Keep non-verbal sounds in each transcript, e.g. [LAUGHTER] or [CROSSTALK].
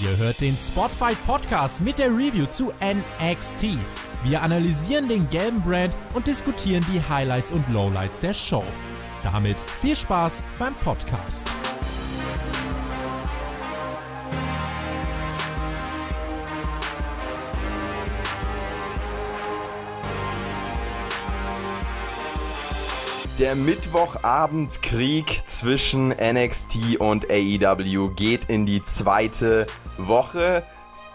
Ihr hört den Spotfight Podcast mit der Review zu NXT. Wir analysieren den gelben Brand und diskutieren die Highlights und Lowlights der Show. Damit viel Spaß beim Podcast. Der Mittwochabendkrieg zwischen NXT und AEW geht in die zweite Woche.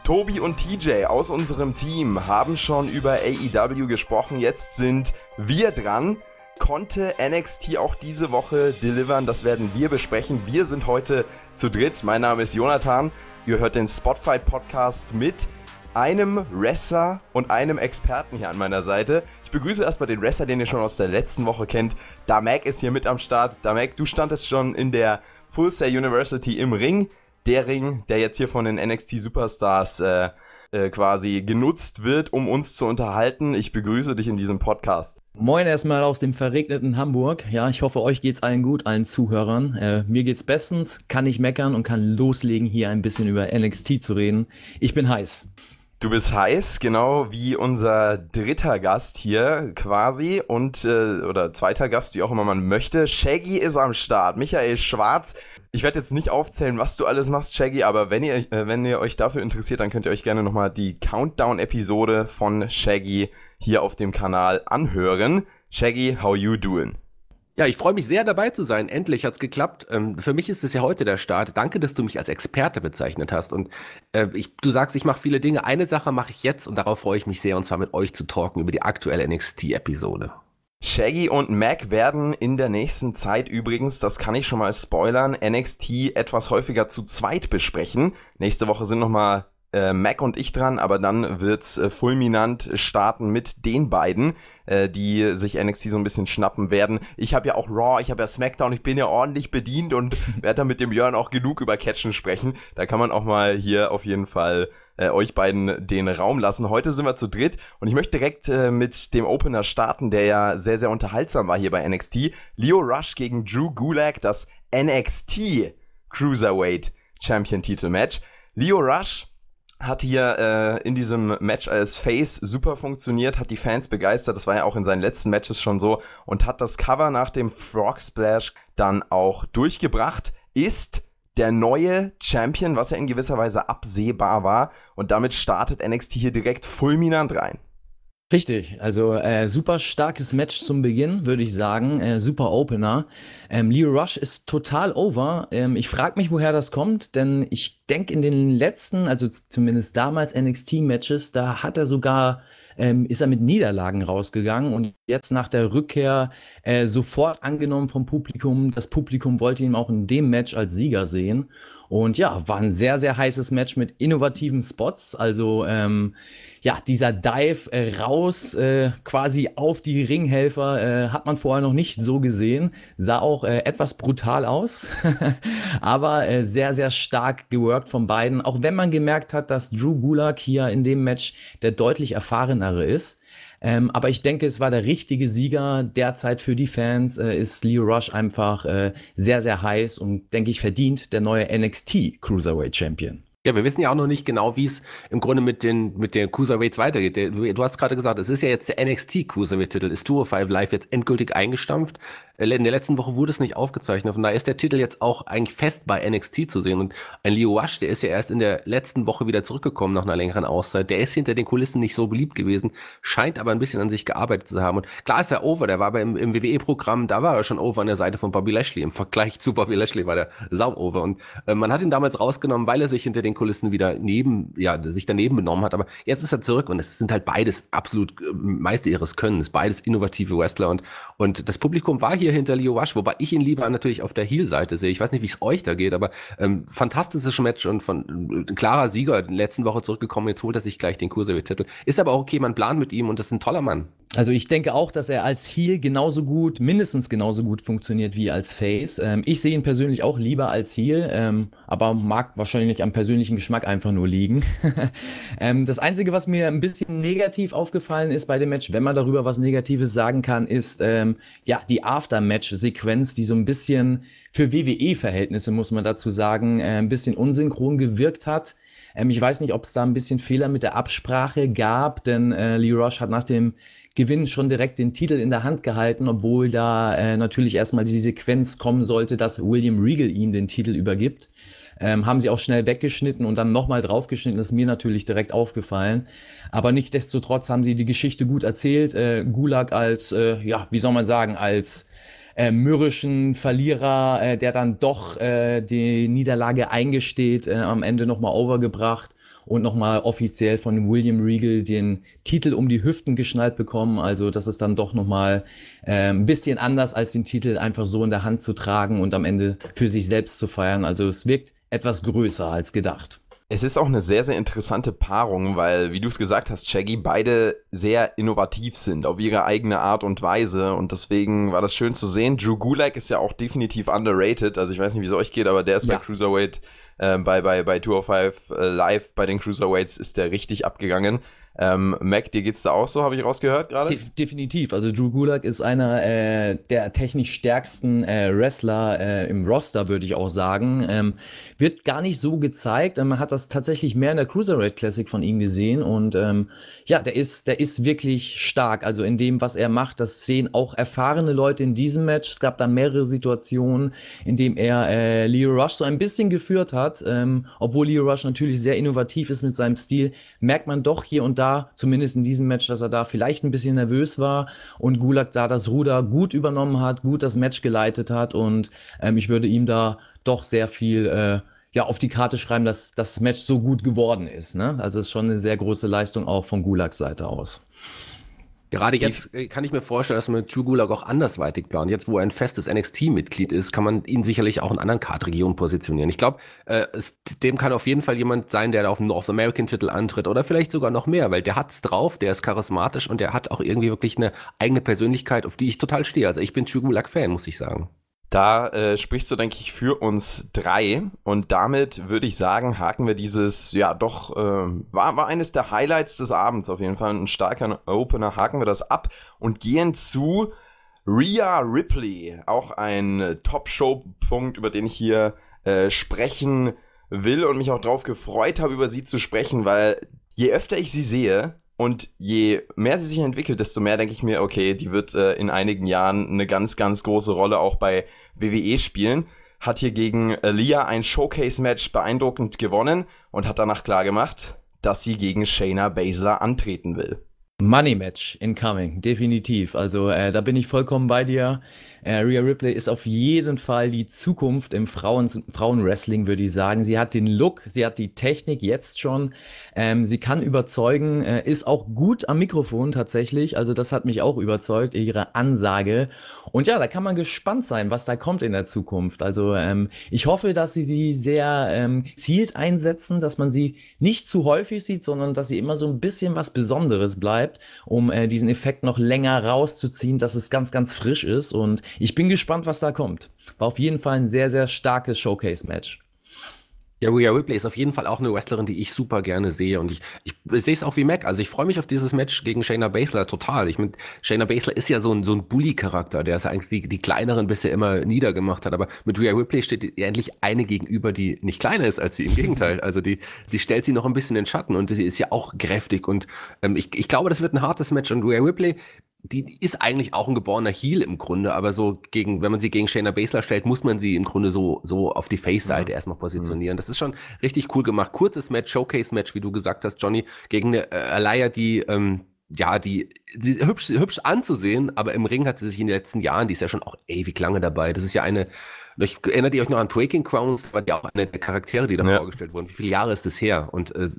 Tobi und TJ aus unserem Team haben schon über AEW gesprochen. Jetzt sind wir dran. Konnte NXT auch diese Woche delivern? Das werden wir besprechen. Wir sind heute zu dritt. Mein Name ist Jonathan. Ihr hört den Spotify Podcast mit einem Wrestler und einem Experten hier an meiner Seite. Ich begrüße erstmal den Wrestler, den ihr schon aus der letzten Woche kennt. Damek ist hier mit am Start. Damek, du standest schon in der Full Sail University im Ring. Der Ring, der jetzt hier von den NXT Superstars äh, äh, quasi genutzt wird, um uns zu unterhalten. Ich begrüße dich in diesem Podcast. Moin erstmal aus dem verregneten Hamburg. Ja, ich hoffe, euch geht's allen gut, allen Zuhörern. Äh, mir geht's bestens, kann nicht meckern und kann loslegen, hier ein bisschen über NXT zu reden. Ich bin heiß. Du bist heiß, genau wie unser dritter Gast hier quasi und äh, oder zweiter Gast, wie auch immer man möchte. Shaggy ist am Start. Michael Schwarz. Ich werde jetzt nicht aufzählen, was du alles machst, Shaggy, aber wenn ihr, äh, wenn ihr euch dafür interessiert, dann könnt ihr euch gerne nochmal die Countdown-Episode von Shaggy hier auf dem Kanal anhören. Shaggy, how you doing? Ja, ich freue mich sehr dabei zu sein. Endlich hat es geklappt. Ähm, für mich ist es ja heute der Start. Danke, dass du mich als Experte bezeichnet hast. Und äh, ich, du sagst, ich mache viele Dinge. Eine Sache mache ich jetzt und darauf freue ich mich sehr, und zwar mit euch zu talken über die aktuelle NXT-Episode. Shaggy und Mac werden in der nächsten Zeit übrigens, das kann ich schon mal spoilern, NXT etwas häufiger zu zweit besprechen. Nächste Woche sind nochmal äh, Mac und ich dran, aber dann wird's äh, fulminant starten mit den beiden, äh, die sich NXT so ein bisschen schnappen werden. Ich habe ja auch Raw, ich habe ja SmackDown, ich bin ja ordentlich bedient und [LAUGHS] werde dann mit dem Jörn auch genug über Catchen sprechen. Da kann man auch mal hier auf jeden Fall äh, euch beiden den Raum lassen. Heute sind wir zu dritt und ich möchte direkt äh, mit dem Opener starten, der ja sehr, sehr unterhaltsam war hier bei NXT. Leo Rush gegen Drew Gulag, das NXT Cruiserweight Champion Titel Match. Leo Rush hat hier äh, in diesem Match als Face super funktioniert, hat die Fans begeistert, das war ja auch in seinen letzten Matches schon so, und hat das Cover nach dem Frog Splash dann auch durchgebracht, ist der neue Champion, was ja in gewisser Weise absehbar war, und damit startet NXT hier direkt fulminant rein. Richtig, also äh, super starkes Match zum Beginn, würde ich sagen. Äh, super Opener. Ähm, Leo Rush ist total over. Ähm, ich frage mich, woher das kommt, denn ich denke, in den letzten, also zumindest damals NXT-Matches, da hat er sogar, ähm, ist er mit Niederlagen rausgegangen und jetzt nach der Rückkehr äh, sofort angenommen vom Publikum. Das Publikum wollte ihn auch in dem Match als Sieger sehen. Und ja, war ein sehr, sehr heißes Match mit innovativen Spots. Also ähm, ja, dieser Dive äh, raus äh, quasi auf die Ringhelfer äh, hat man vorher noch nicht so gesehen. Sah auch äh, etwas brutal aus, [LAUGHS] aber äh, sehr, sehr stark geworkt von beiden. Auch wenn man gemerkt hat, dass Drew Gulak hier in dem Match der deutlich erfahrenere ist. Ähm, aber ich denke, es war der richtige Sieger derzeit für die Fans. Äh, ist Leo Rush einfach äh, sehr, sehr heiß und denke ich verdient der neue NXT Cruiserweight Champion. Ja, wir wissen ja auch noch nicht genau, wie es im Grunde mit den mit den Cruiserweights weitergeht. Du hast gerade gesagt, es ist ja jetzt der NXT Cruiserweight-Titel. Ist 205 Live jetzt endgültig eingestampft? Äh, in der letzten Woche wurde es nicht aufgezeichnet. Von daher ist der Titel jetzt auch eigentlich fest bei NXT zu sehen. Und ein Leo Wash, der ist ja erst in der letzten Woche wieder zurückgekommen nach einer längeren Auszeit. Der ist hinter den Kulissen nicht so beliebt gewesen, scheint aber ein bisschen an sich gearbeitet zu haben. Und klar ist er over. Der war aber im, im WWE-Programm, da war er schon over an der Seite von Bobby Lashley. Im Vergleich zu Bobby Lashley war der sau over. Und äh, man hat ihn damals rausgenommen, weil er sich hinter den Kulissen wieder neben, ja, sich daneben benommen hat. Aber jetzt ist er zurück und es sind halt beides absolut äh, Meister ihres Könnens, beides innovative Wrestler und, und das Publikum war hier hinter Leo Wash, wobei ich ihn lieber natürlich auf der Heel-Seite sehe. Ich weiß nicht, wie es euch da geht, aber ähm, fantastisches Match und von äh, klarer Sieger letzten Woche zurückgekommen. Jetzt holt er sich gleich den Cruiserweight-Titel. Ist aber auch okay, man plant mit ihm und das ist ein toller Mann. Also ich denke auch, dass er als Heal genauso gut, mindestens genauso gut funktioniert wie als Face. Ähm, ich sehe ihn persönlich auch lieber als Heal, ähm, aber mag wahrscheinlich am persönlichen Geschmack einfach nur liegen. [LAUGHS] ähm, das Einzige, was mir ein bisschen negativ aufgefallen ist bei dem Match, wenn man darüber was Negatives sagen kann, ist ähm, ja die After-Match-Sequenz, die so ein bisschen für WWE-Verhältnisse, muss man dazu sagen, äh, ein bisschen unsynchron gewirkt hat ähm, ich weiß nicht, ob es da ein bisschen Fehler mit der Absprache gab, denn äh, Lee Rush hat nach dem Gewinn schon direkt den Titel in der Hand gehalten, obwohl da äh, natürlich erstmal die Sequenz kommen sollte, dass William Regal ihm den Titel übergibt. Ähm, haben sie auch schnell weggeschnitten und dann nochmal draufgeschnitten, ist mir natürlich direkt aufgefallen. Aber nichtdestotrotz haben sie die Geschichte gut erzählt. Äh, Gulag als, äh, ja, wie soll man sagen, als äh, mürrischen Verlierer, äh, der dann doch äh, die Niederlage eingesteht, äh, am Ende nochmal overgebracht und nochmal offiziell von William Regal den Titel um die Hüften geschnallt bekommen. Also das ist dann doch nochmal äh, ein bisschen anders, als den Titel einfach so in der Hand zu tragen und am Ende für sich selbst zu feiern. Also es wirkt etwas größer als gedacht. Es ist auch eine sehr, sehr interessante Paarung, weil, wie du es gesagt hast, Shaggy, beide sehr innovativ sind auf ihre eigene Art und Weise und deswegen war das schön zu sehen. Drew Gulak ist ja auch definitiv underrated, also ich weiß nicht, wie es euch geht, aber der ist ja. bei Cruiserweight äh, bei, bei, bei 205 äh, Live, bei den Cruiserweights ist der richtig abgegangen. Ähm, Mac, dir geht's da auch so, habe ich rausgehört gerade? De definitiv. Also Drew Gulak ist einer äh, der technisch stärksten äh, Wrestler äh, im Roster, würde ich auch sagen. Ähm, wird gar nicht so gezeigt. Ähm, man hat das tatsächlich mehr in der Cruiserweight Classic von ihm gesehen. Und ähm, ja, der ist, der ist wirklich stark. Also in dem, was er macht, das sehen auch erfahrene Leute in diesem Match. Es gab da mehrere Situationen, in dem er äh, Leo Rush so ein bisschen geführt hat. Ähm, obwohl Leo Rush natürlich sehr innovativ ist mit seinem Stil, merkt man doch hier und da, da, zumindest in diesem Match, dass er da vielleicht ein bisschen nervös war und Gulag da das Ruder gut übernommen hat, gut das Match geleitet hat und ähm, ich würde ihm da doch sehr viel äh, ja, auf die Karte schreiben, dass das Match so gut geworden ist. Ne? Also es ist schon eine sehr große Leistung auch von Gulags Seite aus. Gerade jetzt äh, kann ich mir vorstellen, dass man Drew Gulag auch andersweitig plant. Jetzt, wo er ein festes NXT-Mitglied ist, kann man ihn sicherlich auch in anderen Kartregionen positionieren. Ich glaube, äh, dem kann auf jeden Fall jemand sein, der auf den North American-Titel antritt oder vielleicht sogar noch mehr, weil der hat es drauf, der ist charismatisch und der hat auch irgendwie wirklich eine eigene Persönlichkeit, auf die ich total stehe. Also ich bin Drew Gulag-Fan, muss ich sagen. Da äh, sprichst du, denke ich, für uns drei. Und damit würde ich sagen, haken wir dieses, ja, doch, äh, war, war eines der Highlights des Abends auf jeden Fall. Ein starker Opener, haken wir das ab und gehen zu Rhea Ripley. Auch ein Top-Show-Punkt, über den ich hier äh, sprechen will und mich auch darauf gefreut habe, über sie zu sprechen, weil je öfter ich sie sehe, und je mehr sie sich entwickelt, desto mehr denke ich mir, okay, die wird äh, in einigen Jahren eine ganz, ganz große Rolle auch bei WWE spielen. Hat hier gegen äh, Lia ein Showcase-Match beeindruckend gewonnen und hat danach klargemacht, dass sie gegen Shayna Baszler antreten will. Money Match incoming, definitiv. Also äh, da bin ich vollkommen bei dir. Äh, Rhea Ripley ist auf jeden Fall die Zukunft im Frauen Frauenwrestling, würde ich sagen. Sie hat den Look, sie hat die Technik jetzt schon. Ähm, sie kann überzeugen, äh, ist auch gut am Mikrofon tatsächlich. Also das hat mich auch überzeugt, ihre Ansage. Und ja, da kann man gespannt sein, was da kommt in der Zukunft. Also ähm, ich hoffe, dass sie sie sehr ähm, zielt einsetzen, dass man sie nicht zu häufig sieht, sondern dass sie immer so ein bisschen was Besonderes bleibt, um äh, diesen Effekt noch länger rauszuziehen, dass es ganz, ganz frisch ist. Und ich bin gespannt, was da kommt. War auf jeden Fall ein sehr, sehr starkes Showcase-Match. Ja, Rhea Ripley ist auf jeden Fall auch eine Wrestlerin, die ich super gerne sehe. Und ich, ich, sehe es auch wie Mac. Also ich freue mich auf dieses Match gegen Shayna Baszler total. Ich meine, Shayna Baszler ist ja so ein, so ein Bully-Charakter, der ist ja eigentlich die, die kleineren bisher immer niedergemacht hat. Aber mit Rhea Ripley steht endlich eine gegenüber, die nicht kleiner ist als sie. Im Gegenteil. [LAUGHS] Also die, die stellt sie noch ein bisschen in Schatten und sie ist ja auch kräftig. Und ähm, ich, ich glaube, das wird ein hartes Match. Und Rhea Ripley die ist eigentlich auch ein geborener Heel im Grunde, aber so gegen, wenn man sie gegen Shayna Baszler stellt, muss man sie im Grunde so, so auf die Face-Seite mhm. erstmal positionieren. Mhm. Das ist schon richtig cool gemacht. Kurzes Match, Showcase-Match, wie du gesagt hast, Johnny, gegen eine äh, Alaya, die, ähm, ja, die, die hübsch, hübsch anzusehen, aber im Ring hat sie sich in den letzten Jahren, die ist ja schon auch ewig lange dabei. Das ist ja eine ich erinnert ihr euch noch an Breaking Crowns? War ja auch eine der Charaktere, die da ja. vorgestellt wurden. Wie viele Jahre ist das her? Und äh,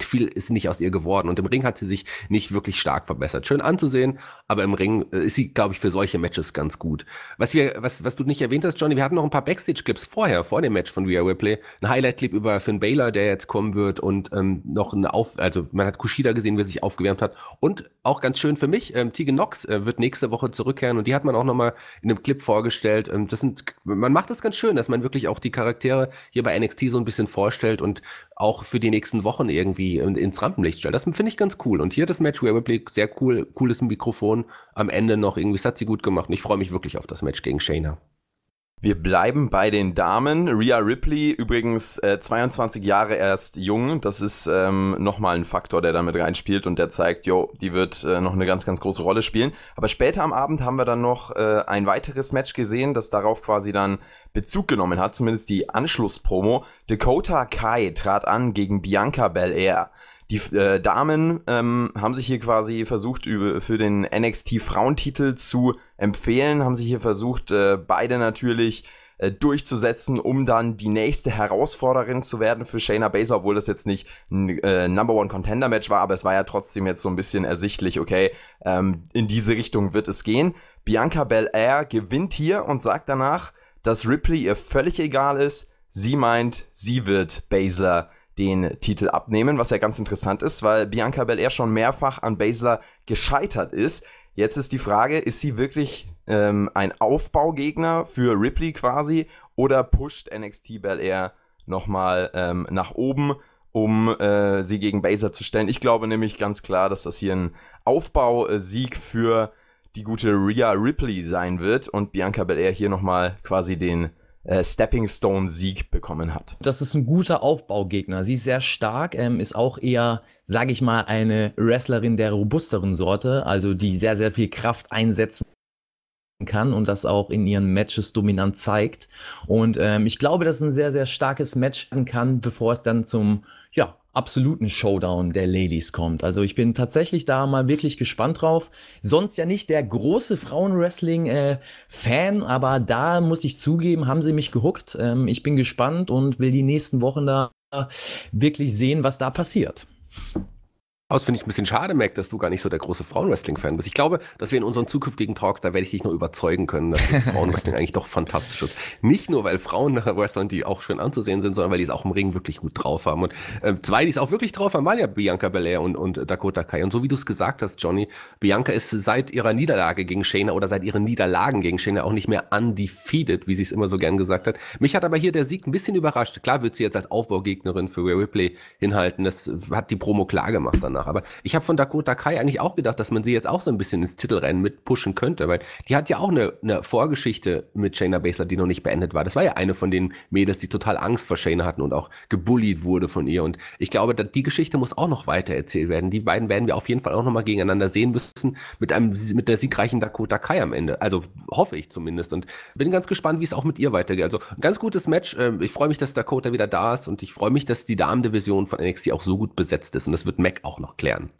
viel ist nicht aus ihr geworden. Und im Ring hat sie sich nicht wirklich stark verbessert. Schön anzusehen, aber im Ring äh, ist sie, glaube ich, für solche Matches ganz gut. Was, wir, was, was du nicht erwähnt hast, Johnny, wir hatten noch ein paar Backstage-Clips vorher, vor dem Match von VR Replay. Ein Highlight-Clip über Finn Baylor, der jetzt kommen wird und ähm, noch ein Auf, also man hat Kushida gesehen, wie er sich aufgewärmt hat. Und auch ganz schön für mich, ähm, Tegan Knox äh, wird nächste Woche zurückkehren und die hat man auch nochmal in einem Clip vorgestellt. Ähm, das sind, man macht macht das ganz schön, dass man wirklich auch die Charaktere hier bei NXT so ein bisschen vorstellt und auch für die nächsten Wochen irgendwie ins Rampenlicht stellt. Das finde ich ganz cool. Und hier das Match, Ripley, sehr cool, cooles Mikrofon am Ende noch irgendwie, das hat sie gut gemacht. Und ich freue mich wirklich auf das Match gegen Shayna. Wir bleiben bei den Damen. Rhea Ripley, übrigens äh, 22 Jahre erst jung. Das ist ähm, nochmal ein Faktor, der damit reinspielt und der zeigt, jo, die wird äh, noch eine ganz, ganz große Rolle spielen. Aber später am Abend haben wir dann noch äh, ein weiteres Match gesehen, das darauf quasi dann Bezug genommen hat, zumindest die Anschlusspromo. Dakota Kai trat an gegen Bianca Belair. Die äh, Damen ähm, haben sich hier quasi versucht, für den NXT-Frauentitel zu empfehlen, haben sich hier versucht, äh, beide natürlich äh, durchzusetzen, um dann die nächste Herausforderin zu werden für Shayna Baszler, obwohl das jetzt nicht ein äh, Number One Contender Match war, aber es war ja trotzdem jetzt so ein bisschen ersichtlich, okay, ähm, in diese Richtung wird es gehen. Bianca Belair gewinnt hier und sagt danach, dass Ripley ihr völlig egal ist. Sie meint, sie wird Baszler den Titel abnehmen, was ja ganz interessant ist, weil Bianca Belair schon mehrfach an Baszler gescheitert ist. Jetzt ist die Frage, ist sie wirklich ähm, ein Aufbaugegner für Ripley quasi oder pusht NXT Belair nochmal ähm, nach oben, um äh, sie gegen Baszler zu stellen? Ich glaube nämlich ganz klar, dass das hier ein Aufbausieg für die gute Rhea Ripley sein wird und Bianca Belair hier nochmal quasi den äh, Stepping Stone Sieg bekommen hat. Das ist ein guter Aufbaugegner. Sie ist sehr stark, ähm, ist auch eher, sage ich mal, eine Wrestlerin der robusteren Sorte, also die sehr, sehr viel Kraft einsetzen kann und das auch in ihren Matches dominant zeigt. Und ähm, ich glaube, dass ein sehr, sehr starkes Match werden kann, bevor es dann zum ja, absoluten Showdown der Ladies kommt. Also ich bin tatsächlich da mal wirklich gespannt drauf. Sonst ja nicht der große Frauenwrestling-Fan, äh, aber da muss ich zugeben, haben sie mich gehuckt. Ähm, ich bin gespannt und will die nächsten Wochen da wirklich sehen, was da passiert. Aus finde ich ein bisschen schade, Mac, dass du gar nicht so der große Frauenwrestling-Fan bist. Ich glaube, dass wir in unseren zukünftigen Talks, da werde ich dich nur überzeugen können, dass das [LAUGHS] Frauenwrestling eigentlich doch fantastisch ist. Nicht nur, weil Frauen nachher [LAUGHS] Wrestlern, die auch schön anzusehen sind, sondern weil die es auch im Ring wirklich gut drauf haben. Und äh, zwei, die es auch wirklich drauf haben, waren ja Bianca Belair und, und Dakota Kai. Und so wie du es gesagt hast, Johnny, Bianca ist seit ihrer Niederlage gegen Shayna oder seit ihren Niederlagen gegen Shayna auch nicht mehr undefeated, wie sie es immer so gern gesagt hat. Mich hat aber hier der Sieg ein bisschen überrascht. Klar wird sie jetzt als Aufbaugegnerin für Rhea Ripley hinhalten. Das hat die Promo klar gemacht danach nach. Aber ich habe von Dakota Kai eigentlich auch gedacht, dass man sie jetzt auch so ein bisschen ins Titelrennen mitpushen könnte, weil die hat ja auch eine, eine Vorgeschichte mit Shayna Baszler, die noch nicht beendet war. Das war ja eine von den Mädels, die total Angst vor Shayna hatten und auch gebullied wurde von ihr. Und ich glaube, die Geschichte muss auch noch weiter erzählt werden. Die beiden werden wir auf jeden Fall auch nochmal gegeneinander sehen müssen mit, einem, mit der siegreichen Dakota Kai am Ende. Also hoffe ich zumindest. Und bin ganz gespannt, wie es auch mit ihr weitergeht. Also ein ganz gutes Match. Ähm, ich freue mich, dass Dakota wieder da ist und ich freue mich, dass die Damendivision von NXT auch so gut besetzt ist. Und das wird Mac auch noch noch klären.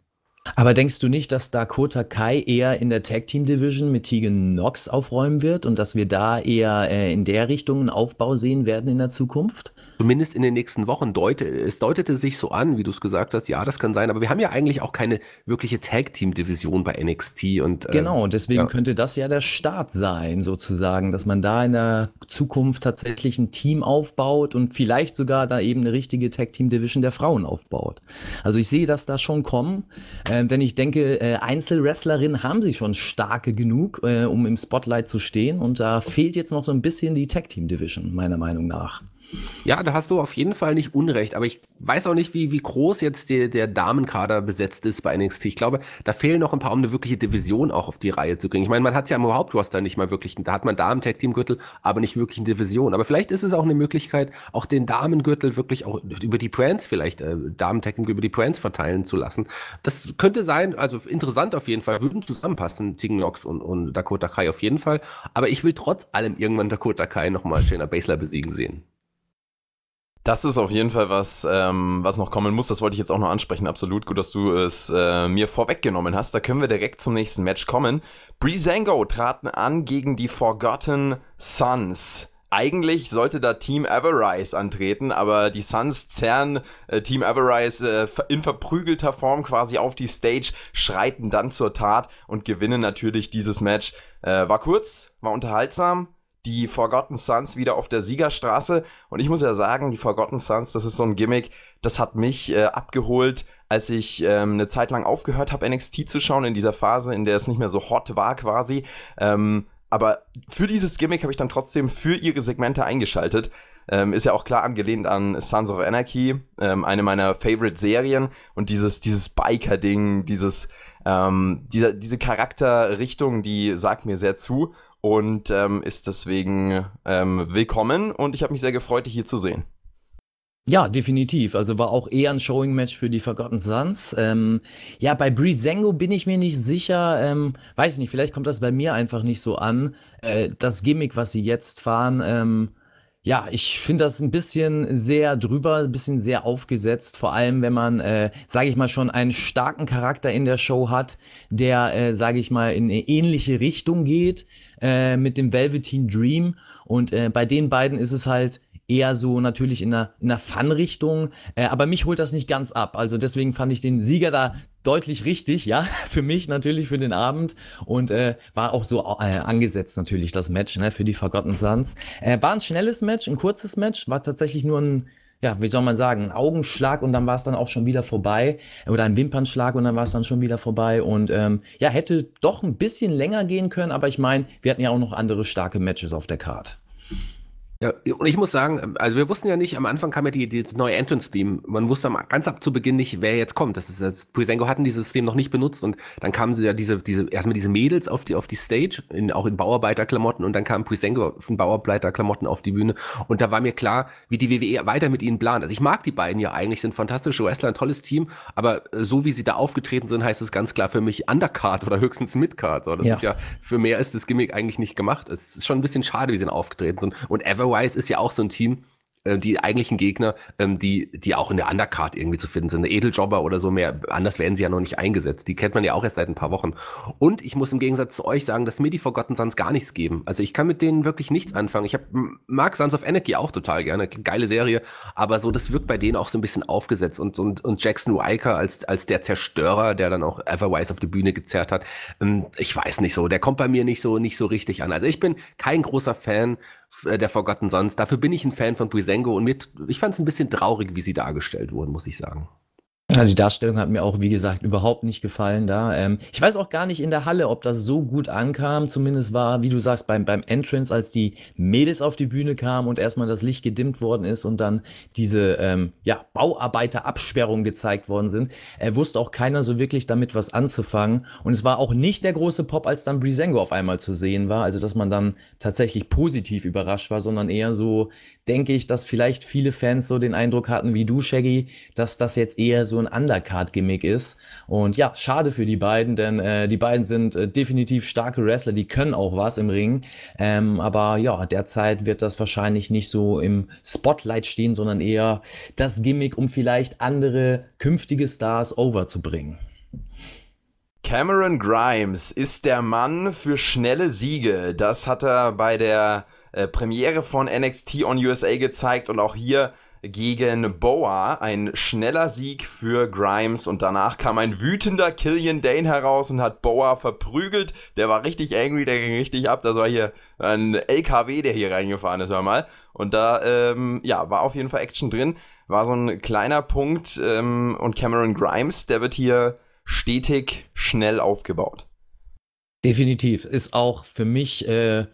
Aber denkst du nicht, dass Dakota Kai eher in der Tag Team Division mit Tegan Knox aufräumen wird und dass wir da eher äh, in der Richtung einen Aufbau sehen werden in der Zukunft? zumindest in den nächsten Wochen deute, es deutete sich so an, wie du es gesagt hast, ja, das kann sein, aber wir haben ja eigentlich auch keine wirkliche Tag-Team-Division bei NXT und. Äh, genau, deswegen ja. könnte das ja der Start sein, sozusagen, dass man da in der Zukunft tatsächlich ein Team aufbaut und vielleicht sogar da eben eine richtige Tag-Team-Division der Frauen aufbaut. Also ich sehe das da schon kommen, äh, denn ich denke, äh, Einzelwrestlerinnen haben sie schon starke genug, äh, um im Spotlight zu stehen und da fehlt jetzt noch so ein bisschen die Tag-Team-Division, meiner Meinung nach. Ja, da hast du auf jeden Fall nicht Unrecht, aber ich weiß auch nicht, wie, wie groß jetzt die, der Damenkader besetzt ist bei NXT. Ich glaube, da fehlen noch ein paar, um eine wirkliche Division auch auf die Reihe zu kriegen. Ich meine, man hat ja im Hauptroster nicht mal wirklich, da hat man Damen-Tag-Team-Gürtel, aber nicht wirklich eine Division. Aber vielleicht ist es auch eine Möglichkeit, auch den Damengürtel wirklich auch über die Brands vielleicht, äh, Damen-Tag-Team über die Brands verteilen zu lassen. Das könnte sein, also interessant auf jeden Fall, würden zusammenpassen, Tegan Nox und, und Dakota Kai auf jeden Fall. Aber ich will trotz allem irgendwann Dakota Kai nochmal Shayna Baszler besiegen sehen. Das ist auf jeden Fall was, ähm, was noch kommen muss. Das wollte ich jetzt auch noch ansprechen. Absolut gut, dass du es äh, mir vorweggenommen hast. Da können wir direkt zum nächsten Match kommen. Breezango traten an gegen die Forgotten Sons. Eigentlich sollte da Team Avarice antreten, aber die Suns zerren äh, Team Avarice äh, in verprügelter Form quasi auf die Stage, schreiten dann zur Tat und gewinnen natürlich dieses Match. Äh, war kurz, war unterhaltsam, die Forgotten Sons wieder auf der Siegerstraße. Und ich muss ja sagen, die Forgotten Sons, das ist so ein Gimmick, das hat mich äh, abgeholt, als ich ähm, eine Zeit lang aufgehört habe, NXT zu schauen, in dieser Phase, in der es nicht mehr so hot war quasi. Ähm, aber für dieses Gimmick habe ich dann trotzdem für ihre Segmente eingeschaltet. Ähm, ist ja auch klar angelehnt an Sons of Anarchy, ähm, eine meiner Favorite-Serien. Und dieses, dieses Biker-Ding, ähm, diese Charakterrichtung, die sagt mir sehr zu und ähm, ist deswegen ähm, willkommen und ich habe mich sehr gefreut, dich hier zu sehen. Ja, definitiv. Also war auch eher ein Showing-Match für die Forgotten Sons. Ähm, ja, bei Breezango bin ich mir nicht sicher. Ähm, weiß ich nicht, vielleicht kommt das bei mir einfach nicht so an. Äh, das Gimmick, was sie jetzt fahren, ähm, ja, ich finde das ein bisschen sehr drüber, ein bisschen sehr aufgesetzt. Vor allem, wenn man, äh, sage ich mal, schon einen starken Charakter in der Show hat, der, äh, sage ich mal, in eine ähnliche Richtung geht äh, mit dem Velveteen Dream. Und äh, bei den beiden ist es halt eher so natürlich in einer, in einer Fun-Richtung. Äh, aber mich holt das nicht ganz ab. Also deswegen fand ich den Sieger da deutlich richtig, ja, [LAUGHS] für mich natürlich für den Abend und äh, war auch so äh, angesetzt natürlich das Match ne, für die Forgotten Sons. Äh, war ein schnelles Match, ein kurzes Match, war tatsächlich nur ein ja, wie soll man sagen, ein Augenschlag und dann war es dann auch schon wieder vorbei. Oder ein Wimpernschlag und dann war es dann schon wieder vorbei. Und ähm, ja, hätte doch ein bisschen länger gehen können, aber ich meine, wir hatten ja auch noch andere starke Matches auf der Karte. Ja, und ich muss sagen, ähm, also wir wussten ja nicht, am Anfang kam ja die, die neue Entrance-Theme. Man wusste am, ganz ab zu Beginn nicht, wer jetzt kommt. Das ist, das, Presengo hatten dieses Theme noch nicht benutzt und dann kamen sie ja diese, diese, erstmal diese Mädels auf die, auf die Stage, in, auch in Bauarbeiterklamotten und dann kam Presengo in Bauarbeiterklamotten auf die Bühne und da war mir klar, wie die WWE weiter mit ihnen plant. Also ich mag die beiden ja eigentlich, sind fantastische Wrestler, ein tolles Team, aber äh, so wie sie da aufgetreten sind, heißt es ganz klar für mich Undercard oder höchstens Midcard. So, das ja. ist ja, für mehr ist das Gimmick eigentlich nicht gemacht. Es ist schon ein bisschen schade, wie sie aufgetreten sind. Und Ever Wise ist ja auch so ein Team, äh, die eigentlichen Gegner, ähm, die, die auch in der Undercard irgendwie zu finden sind. Eine Edeljobber oder so mehr. Anders werden sie ja noch nicht eingesetzt. Die kennt man ja auch erst seit ein paar Wochen. Und ich muss im Gegensatz zu euch sagen, dass mir die Forgotten Sons gar nichts geben. Also ich kann mit denen wirklich nichts anfangen. Ich hab, mag Sons of Anarchy auch total gerne. Geile Serie. Aber so, das wirkt bei denen auch so ein bisschen aufgesetzt. Und, und, und Jackson Riker als, als der Zerstörer, der dann auch Everwise auf die Bühne gezerrt hat. Ähm, ich weiß nicht so. Der kommt bei mir nicht so, nicht so richtig an. Also ich bin kein großer Fan äh, der Forgotten Sons. Dafür bin ich ein Fan von Puisengo und mit, ich fand es ein bisschen traurig, wie sie dargestellt wurden, muss ich sagen. Ja, die Darstellung hat mir auch, wie gesagt, überhaupt nicht gefallen da. Ähm, ich weiß auch gar nicht in der Halle, ob das so gut ankam. Zumindest war, wie du sagst, beim, beim Entrance, als die Mädels auf die Bühne kamen und erstmal das Licht gedimmt worden ist und dann diese ähm, ja, Bauarbeiterabsperrung gezeigt worden sind, äh, wusste auch keiner so wirklich damit was anzufangen. Und es war auch nicht der große Pop, als dann Brisengo auf einmal zu sehen war. Also, dass man dann tatsächlich positiv überrascht war, sondern eher so, denke ich, dass vielleicht viele Fans so den Eindruck hatten, wie du, Shaggy, dass das jetzt eher so ein Undercard-Gimmick ist. Und ja, schade für die beiden, denn äh, die beiden sind äh, definitiv starke Wrestler, die können auch was im Ring. Ähm, aber ja, derzeit wird das wahrscheinlich nicht so im Spotlight stehen, sondern eher das Gimmick, um vielleicht andere künftige Stars overzubringen. Cameron Grimes ist der Mann für schnelle Siege. Das hat er bei der äh, Premiere von NXT on USA gezeigt und auch hier gegen Boa. Ein schneller Sieg für Grimes und danach kam ein wütender Killian Dane heraus und hat Boa verprügelt. Der war richtig angry, der ging richtig ab. Das war hier ein LKW, der hier reingefahren ist, hör mal. Und da, ähm, ja, war auf jeden Fall Action drin. War so ein kleiner Punkt. Ähm, und Cameron Grimes, der wird hier stetig schnell aufgebaut. Definitiv. Ist auch für mich äh,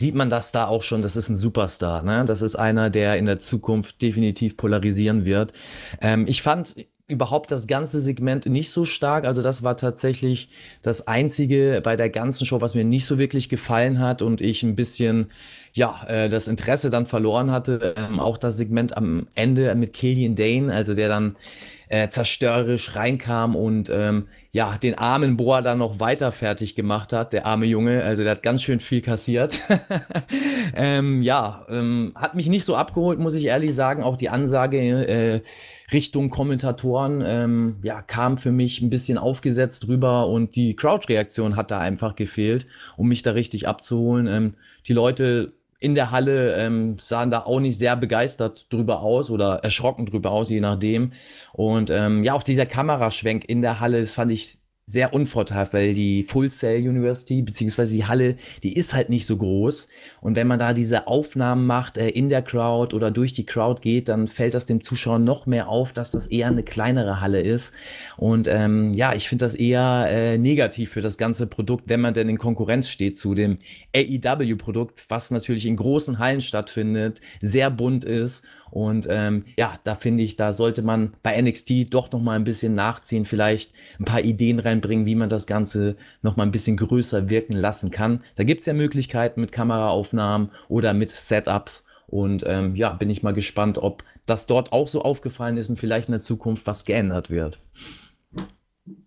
sieht man das da auch schon, das ist ein Superstar. Ne? Das ist einer, der in der Zukunft definitiv polarisieren wird. Ähm, ich fand überhaupt das ganze Segment nicht so stark. Also das war tatsächlich das Einzige bei der ganzen Show, was mir nicht so wirklich gefallen hat und ich ein bisschen, ja, äh, das Interesse dann verloren hatte. Ähm, auch das Segment am Ende mit Killian Dane, also der dann äh, zerstörerisch reinkam und ähm, ja, den armen Boa dann noch weiter fertig gemacht hat, der arme Junge. Also der hat ganz schön viel kassiert. [LAUGHS] ähm, ja, ähm, hat mich nicht so abgeholt, muss ich ehrlich sagen. Auch die Ansage äh, Richtung Kommentatoren ähm, ja, kam für mich ein bisschen aufgesetzt rüber und die Crowd-Reaktion hat da einfach gefehlt, um mich da richtig abzuholen. Ähm, die Leute in der Halle ähm, sahen da auch nicht sehr begeistert drüber aus oder erschrocken drüber aus, je nachdem. Und ähm, ja, auch dieser Kameraschwenk in der Halle, das fand ich sehr unvorteilhaft, weil die Full Sail University beziehungsweise die Halle, die ist halt nicht so groß. Und wenn man da diese Aufnahmen macht äh, in der Crowd oder durch die Crowd geht, dann fällt das dem Zuschauer noch mehr auf, dass das eher eine kleinere Halle ist. Und ähm, ja, ich finde das eher äh, negativ für das ganze Produkt, wenn man denn in Konkurrenz steht zu dem AEW-Produkt, was natürlich in großen Hallen stattfindet, sehr bunt ist und ähm, ja, da finde ich, da sollte man bei NXT doch nochmal ein bisschen nachziehen, vielleicht ein paar Ideen reinbringen, wie man das Ganze nochmal ein bisschen größer wirken lassen kann. Da gibt es ja Möglichkeiten mit Kameraaufnahmen oder mit Setups. Und ähm, ja, bin ich mal gespannt, ob das dort auch so aufgefallen ist und vielleicht in der Zukunft was geändert wird.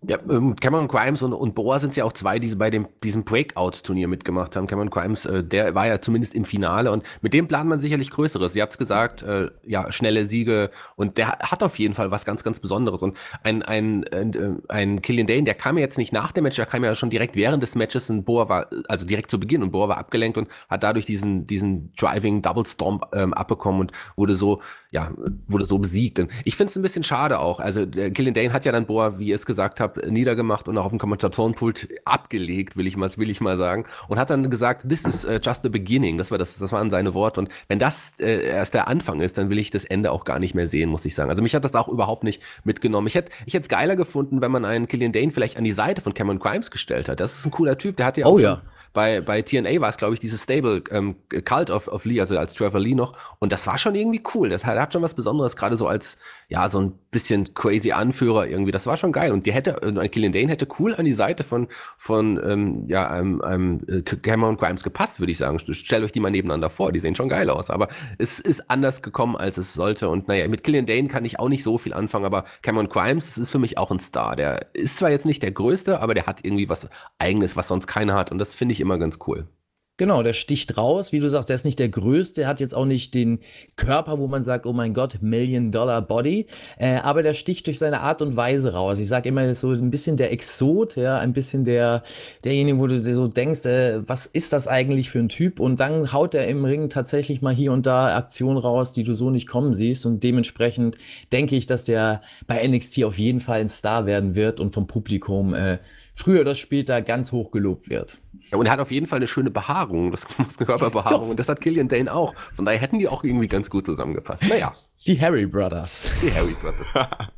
Ja, ähm, Cameron Grimes und, und Boa sind ja auch zwei, die bei dem, diesem Breakout-Turnier mitgemacht haben. Cameron Grimes, äh, der war ja zumindest im Finale und mit dem plant man sicherlich Größeres. Ihr habt es gesagt, äh, ja, schnelle Siege und der hat auf jeden Fall was ganz, ganz Besonderes. Und ein, ein, ein, äh, äh, ein Killian Dane, der kam ja jetzt nicht nach dem Match, der kam ja schon direkt während des Matches und Boa war, also direkt zu Beginn und Boa war abgelenkt und hat dadurch diesen, diesen Driving Double Storm ähm, abbekommen und wurde so, ja, wurde so besiegt. Und ich finde es ein bisschen schade auch. Also, Killian Dane hat ja dann Boa, wie ihr es gesagt gesagt habe, niedergemacht und auch auf dem Kommentatorenpult abgelegt, will ich mal, will ich mal sagen. Und hat dann gesagt, this is uh, just the beginning. Das war das, das waren seine Worte. Und wenn das äh, erst der Anfang ist, dann will ich das Ende auch gar nicht mehr sehen, muss ich sagen. Also mich hat das auch überhaupt nicht mitgenommen. Ich hätte, ich es geiler gefunden, wenn man einen Killian Dane vielleicht an die Seite von Cameron Grimes gestellt hat. Das ist ein cooler Typ. Der hat ja oh auch oh, ja bei, bei TNA war es, glaube ich, dieses Stable ähm, Cult of, of Lee, also als Trevor Lee noch. Und das war schon irgendwie cool. Das hat, hat schon was Besonderes, gerade so als ja, so ein bisschen crazy Anführer irgendwie. Das war schon geil. Und die hätte, und Killian Dane hätte cool an die Seite von, von ähm, ja, einem, ähm, einem ähm, Cameron Grimes gepasst, würde ich sagen. Stellt euch die mal nebeneinander vor, die sehen schon geil aus. Aber es ist anders gekommen, als es sollte. Und naja, mit Killian Dane kann ich auch nicht so viel anfangen, aber Cameron Grimes, das ist für mich auch ein Star. Der ist zwar jetzt nicht der größte, aber der hat irgendwie was Eigenes, was sonst keiner hat. Und das finde ich immer ganz cool. Genau, der sticht raus. Wie du sagst, der ist nicht der größte, der hat jetzt auch nicht den Körper, wo man sagt, oh mein Gott, Million Dollar Body, äh, aber der sticht durch seine Art und Weise raus. Ich sage immer, so ein bisschen der Exot, ja, ein bisschen der, derjenige, wo du dir so denkst, äh, was ist das eigentlich für ein Typ? Und dann haut er im Ring tatsächlich mal hier und da Aktionen raus, die du so nicht kommen siehst. Und dementsprechend denke ich, dass der bei NXT auf jeden Fall ein Star werden wird und vom Publikum äh, früher oder später ganz hoch gelobt wird. Ja, und er hat auf jeden Fall eine schöne Behaarung, das Körperbehaarung. [LAUGHS] Und das hat Killian Dane auch. Von daher hätten die auch irgendwie ganz gut zusammengepasst. Naja. Die Harry Brothers. Die Harry Brothers. [LAUGHS]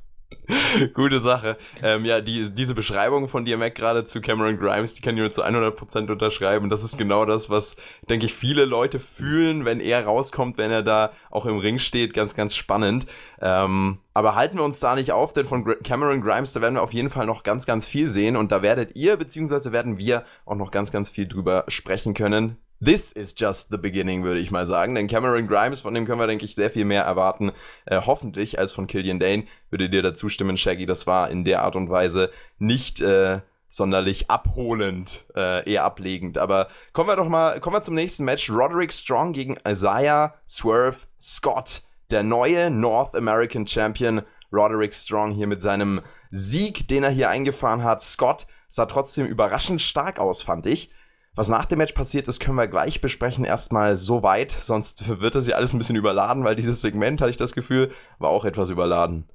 [LAUGHS] Gute Sache. Ähm, ja, die, diese Beschreibung von dir, Mac, gerade zu Cameron Grimes, die kann ich nur zu 100% unterschreiben. Das ist genau das, was, denke ich, viele Leute fühlen, wenn er rauskommt, wenn er da auch im Ring steht. Ganz, ganz spannend. Ähm, aber halten wir uns da nicht auf, denn von Gr Cameron Grimes, da werden wir auf jeden Fall noch ganz, ganz viel sehen und da werdet ihr, beziehungsweise werden wir auch noch ganz, ganz viel drüber sprechen können. This is just the beginning, würde ich mal sagen. Denn Cameron Grimes, von dem können wir, denke ich, sehr viel mehr erwarten. Äh, hoffentlich als von Killian Dane. Würde dir dazu stimmen, Shaggy? Das war in der Art und Weise nicht äh, sonderlich abholend, äh, eher ablegend. Aber kommen wir doch mal, kommen wir zum nächsten Match. Roderick Strong gegen Isaiah Swerve Scott. Der neue North American Champion Roderick Strong hier mit seinem Sieg, den er hier eingefahren hat. Scott sah trotzdem überraschend stark aus, fand ich was nach dem Match passiert ist, können wir gleich besprechen. Erstmal so weit, sonst wird das ja alles ein bisschen überladen, weil dieses Segment, hatte ich das Gefühl, war auch etwas überladen.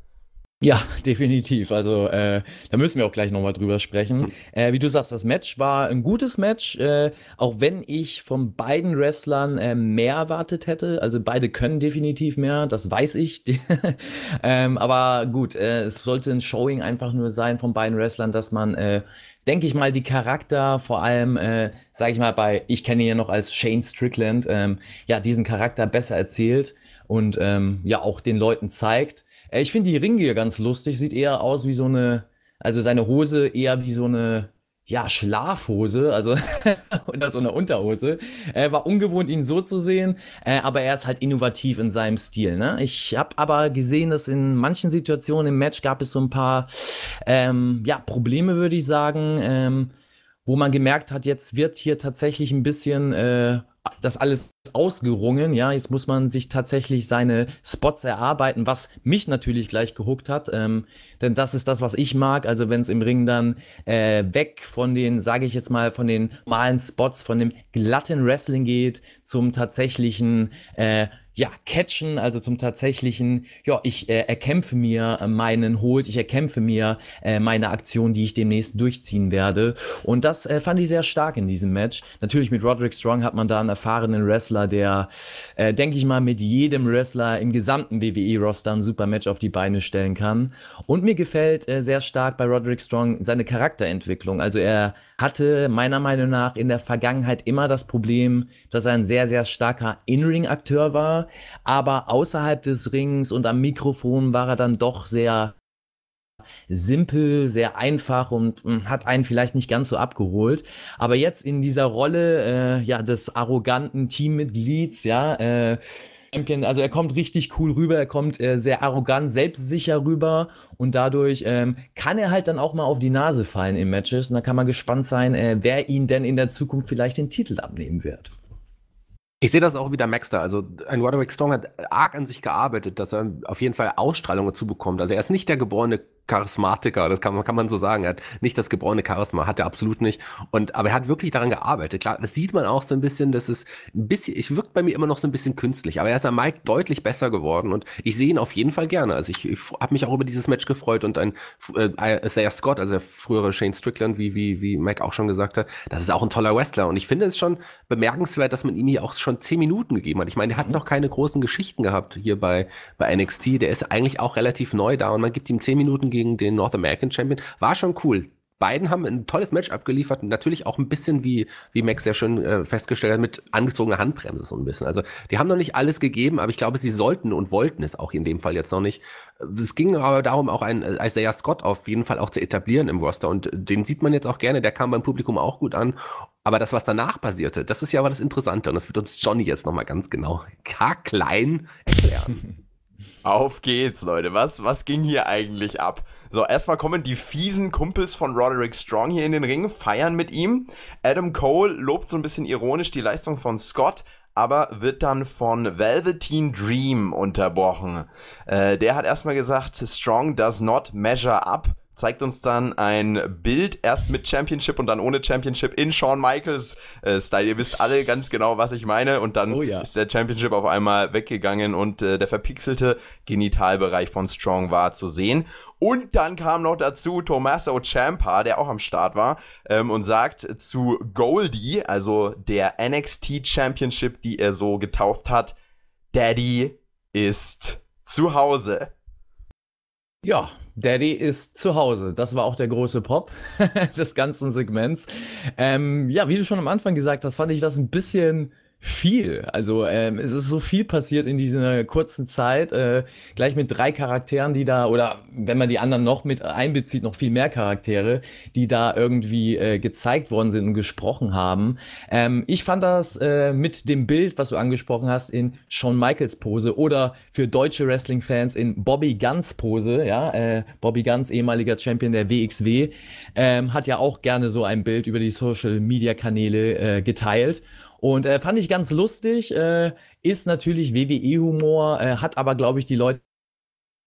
Ja, [LAUGHS] definitiv. Also äh, da müssen wir auch gleich nochmal drüber sprechen. Hm. Äh, wie du sagst, das Match war ein gutes Match, äh, auch wenn ich von beiden Wrestlern äh, mehr erwartet hätte. Also beide können definitiv mehr, das weiß ich. [LAUGHS] ähm, aber gut, äh, es sollte ein Showing einfach nur sein von beiden Wrestlern, dass man äh, denke ich mal, die Charakter, vor allem, äh, sage ich mal, bei, ich kenne ihn ja noch als Shane Strickland, ähm, ja, diesen Charakter besser erzählt und ähm, ja auch den Leuten zeigt. Äh, ich finde die Ringe ganz lustig, sieht eher aus wie so eine, also seine Hose eher wie so eine ja, Schlafhose, also und das ohne Unterhose. Äh, war ungewohnt, ihn so zu sehen, äh, aber er ist halt innovativ in seinem Stil. Ne? Ich habe aber gesehen, dass in manchen Situationen im Match gab es so ein paar ähm, ja, Probleme, würde ich sagen, ähm, wo man gemerkt hat, jetzt wird hier tatsächlich ein bisschen äh, das alles ausgerungen. Ja, jetzt muss man sich tatsächlich seine Spots erarbeiten, was mich natürlich gleich gehuckt hat. Ähm, denn das ist das, was ich mag. Also wenn es im Ring dann äh, weg von den, sage ich jetzt mal, von den malen Spots, von dem glatten Wrestling geht zum tatsächlichen äh, ja, catchen, also zum tatsächlichen, ja, ich äh, erkämpfe mir meinen Holt, ich erkämpfe mir äh, meine Aktion, die ich demnächst durchziehen werde. Und das äh, fand ich sehr stark in diesem Match. Natürlich mit Roderick Strong hat man da einen erfahrenen Wrestler Wrestler, der, äh, denke ich mal, mit jedem Wrestler im gesamten WWE-Roster ein super Match auf die Beine stellen kann. Und mir gefällt äh, sehr stark bei Roderick Strong seine Charakterentwicklung. Also er hatte meiner Meinung nach in der Vergangenheit immer das Problem, dass er ein sehr, sehr starker In-Ring-Akteur war, aber außerhalb des Rings und am Mikrofon war er dann doch sehr simpel, sehr einfach und hm, hat einen vielleicht nicht ganz so abgeholt. Aber jetzt in dieser Rolle äh, ja, des arroganten Teammitglieds, ja, äh, Champion, also er kommt richtig cool rüber, er kommt äh, sehr arrogant, selbstsicher rüber und dadurch ähm, kann er halt dann auch mal auf die Nase fallen im Matches und da kann man gespannt sein, äh, wer ihn denn in der Zukunft vielleicht den Titel abnehmen wird. Ich sehe das auch wieder Max da. Also ein Roderick Strong hat arg an sich gearbeitet, dass er auf jeden Fall Ausstrahlung dazu bekommt. Also er ist nicht der geborene Charismatiker, das kann man, kann man so sagen. Er hat nicht das geborene Charisma, hat er absolut nicht. Und, aber er hat wirklich daran gearbeitet. Klar, das sieht man auch so ein bisschen, das es ein bisschen, ich wirkt bei mir immer noch so ein bisschen künstlich, aber er ist am Mike deutlich besser geworden und ich sehe ihn auf jeden Fall gerne. Also ich, ich habe mich auch über dieses Match gefreut und ein äh, äh, Isaiah Scott, also der frühere Shane Strickland, wie, wie, wie Mike auch schon gesagt hat, das ist auch ein toller Wrestler und ich finde es schon bemerkenswert, dass man ihm hier auch schon zehn Minuten gegeben hat. Ich meine, er hat noch keine großen Geschichten gehabt hier bei, bei NXT. Der ist eigentlich auch relativ neu da und man gibt ihm zehn Minuten gegen gegen den North American Champion. War schon cool. Beiden haben ein tolles Match abgeliefert. Natürlich auch ein bisschen, wie, wie Max ja schön äh, festgestellt hat, mit angezogener Handbremse so ein bisschen. Also die haben noch nicht alles gegeben, aber ich glaube, sie sollten und wollten es auch in dem Fall jetzt noch nicht. Äh, es ging aber darum, auch einen äh, Isaiah Scott auf jeden Fall auch zu etablieren im Roster. Und den sieht man jetzt auch gerne, der kam beim Publikum auch gut an. Aber das, was danach passierte, das ist ja aber das Interessante. Und das wird uns Johnny jetzt nochmal ganz genau k klein erklären. [LAUGHS] Auf geht's, Leute. Was, was ging hier eigentlich ab? So, erstmal kommen die fiesen Kumpels von Roderick Strong hier in den Ring, feiern mit ihm. Adam Cole lobt so ein bisschen ironisch die Leistung von Scott, aber wird dann von Velveteen Dream unterbrochen. Äh, der hat erstmal gesagt, Strong does not measure up zeigt uns dann ein Bild erst mit Championship und dann ohne Championship in Shawn Michaels äh, Style. Ihr wisst alle ganz genau, was ich meine. Und dann oh, ja. ist der Championship auf einmal weggegangen und äh, der verpixelte Genitalbereich von Strong war zu sehen. Und dann kam noch dazu Tommaso Ciampa, der auch am Start war, ähm, und sagt zu Goldie, also der NXT Championship, die er so getauft hat, Daddy ist zu Hause. Ja, Daddy ist zu Hause. Das war auch der große Pop [LAUGHS] des ganzen Segments. Ähm, ja, wie du schon am Anfang gesagt hast, fand ich das ein bisschen viel. Also ähm, es ist so viel passiert in dieser kurzen Zeit. Äh, gleich mit drei Charakteren, die da, oder wenn man die anderen noch mit einbezieht, noch viel mehr Charaktere, die da irgendwie äh, gezeigt worden sind und gesprochen haben. Ähm, ich fand das äh, mit dem Bild, was du angesprochen hast, in Shawn Michaels Pose oder für deutsche Wrestling-Fans in Bobby Guns Pose. Ja? äh, Bobby Guns, ehemaliger Champion der WXW, ähm, hat ja auch gerne so ein Bild über die Social-Media-Kanäle äh, geteilt. Und äh, fand ich ganz lustig, äh, ist natürlich WWE-Humor, äh, hat aber, glaube ich, die Leute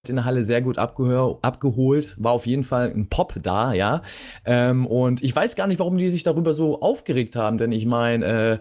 in der Halle sehr gut abgeholt, war auf jeden Fall ein Pop da, ja. Ähm, und ich weiß gar nicht, warum die sich darüber so aufgeregt haben, denn ich meine, äh,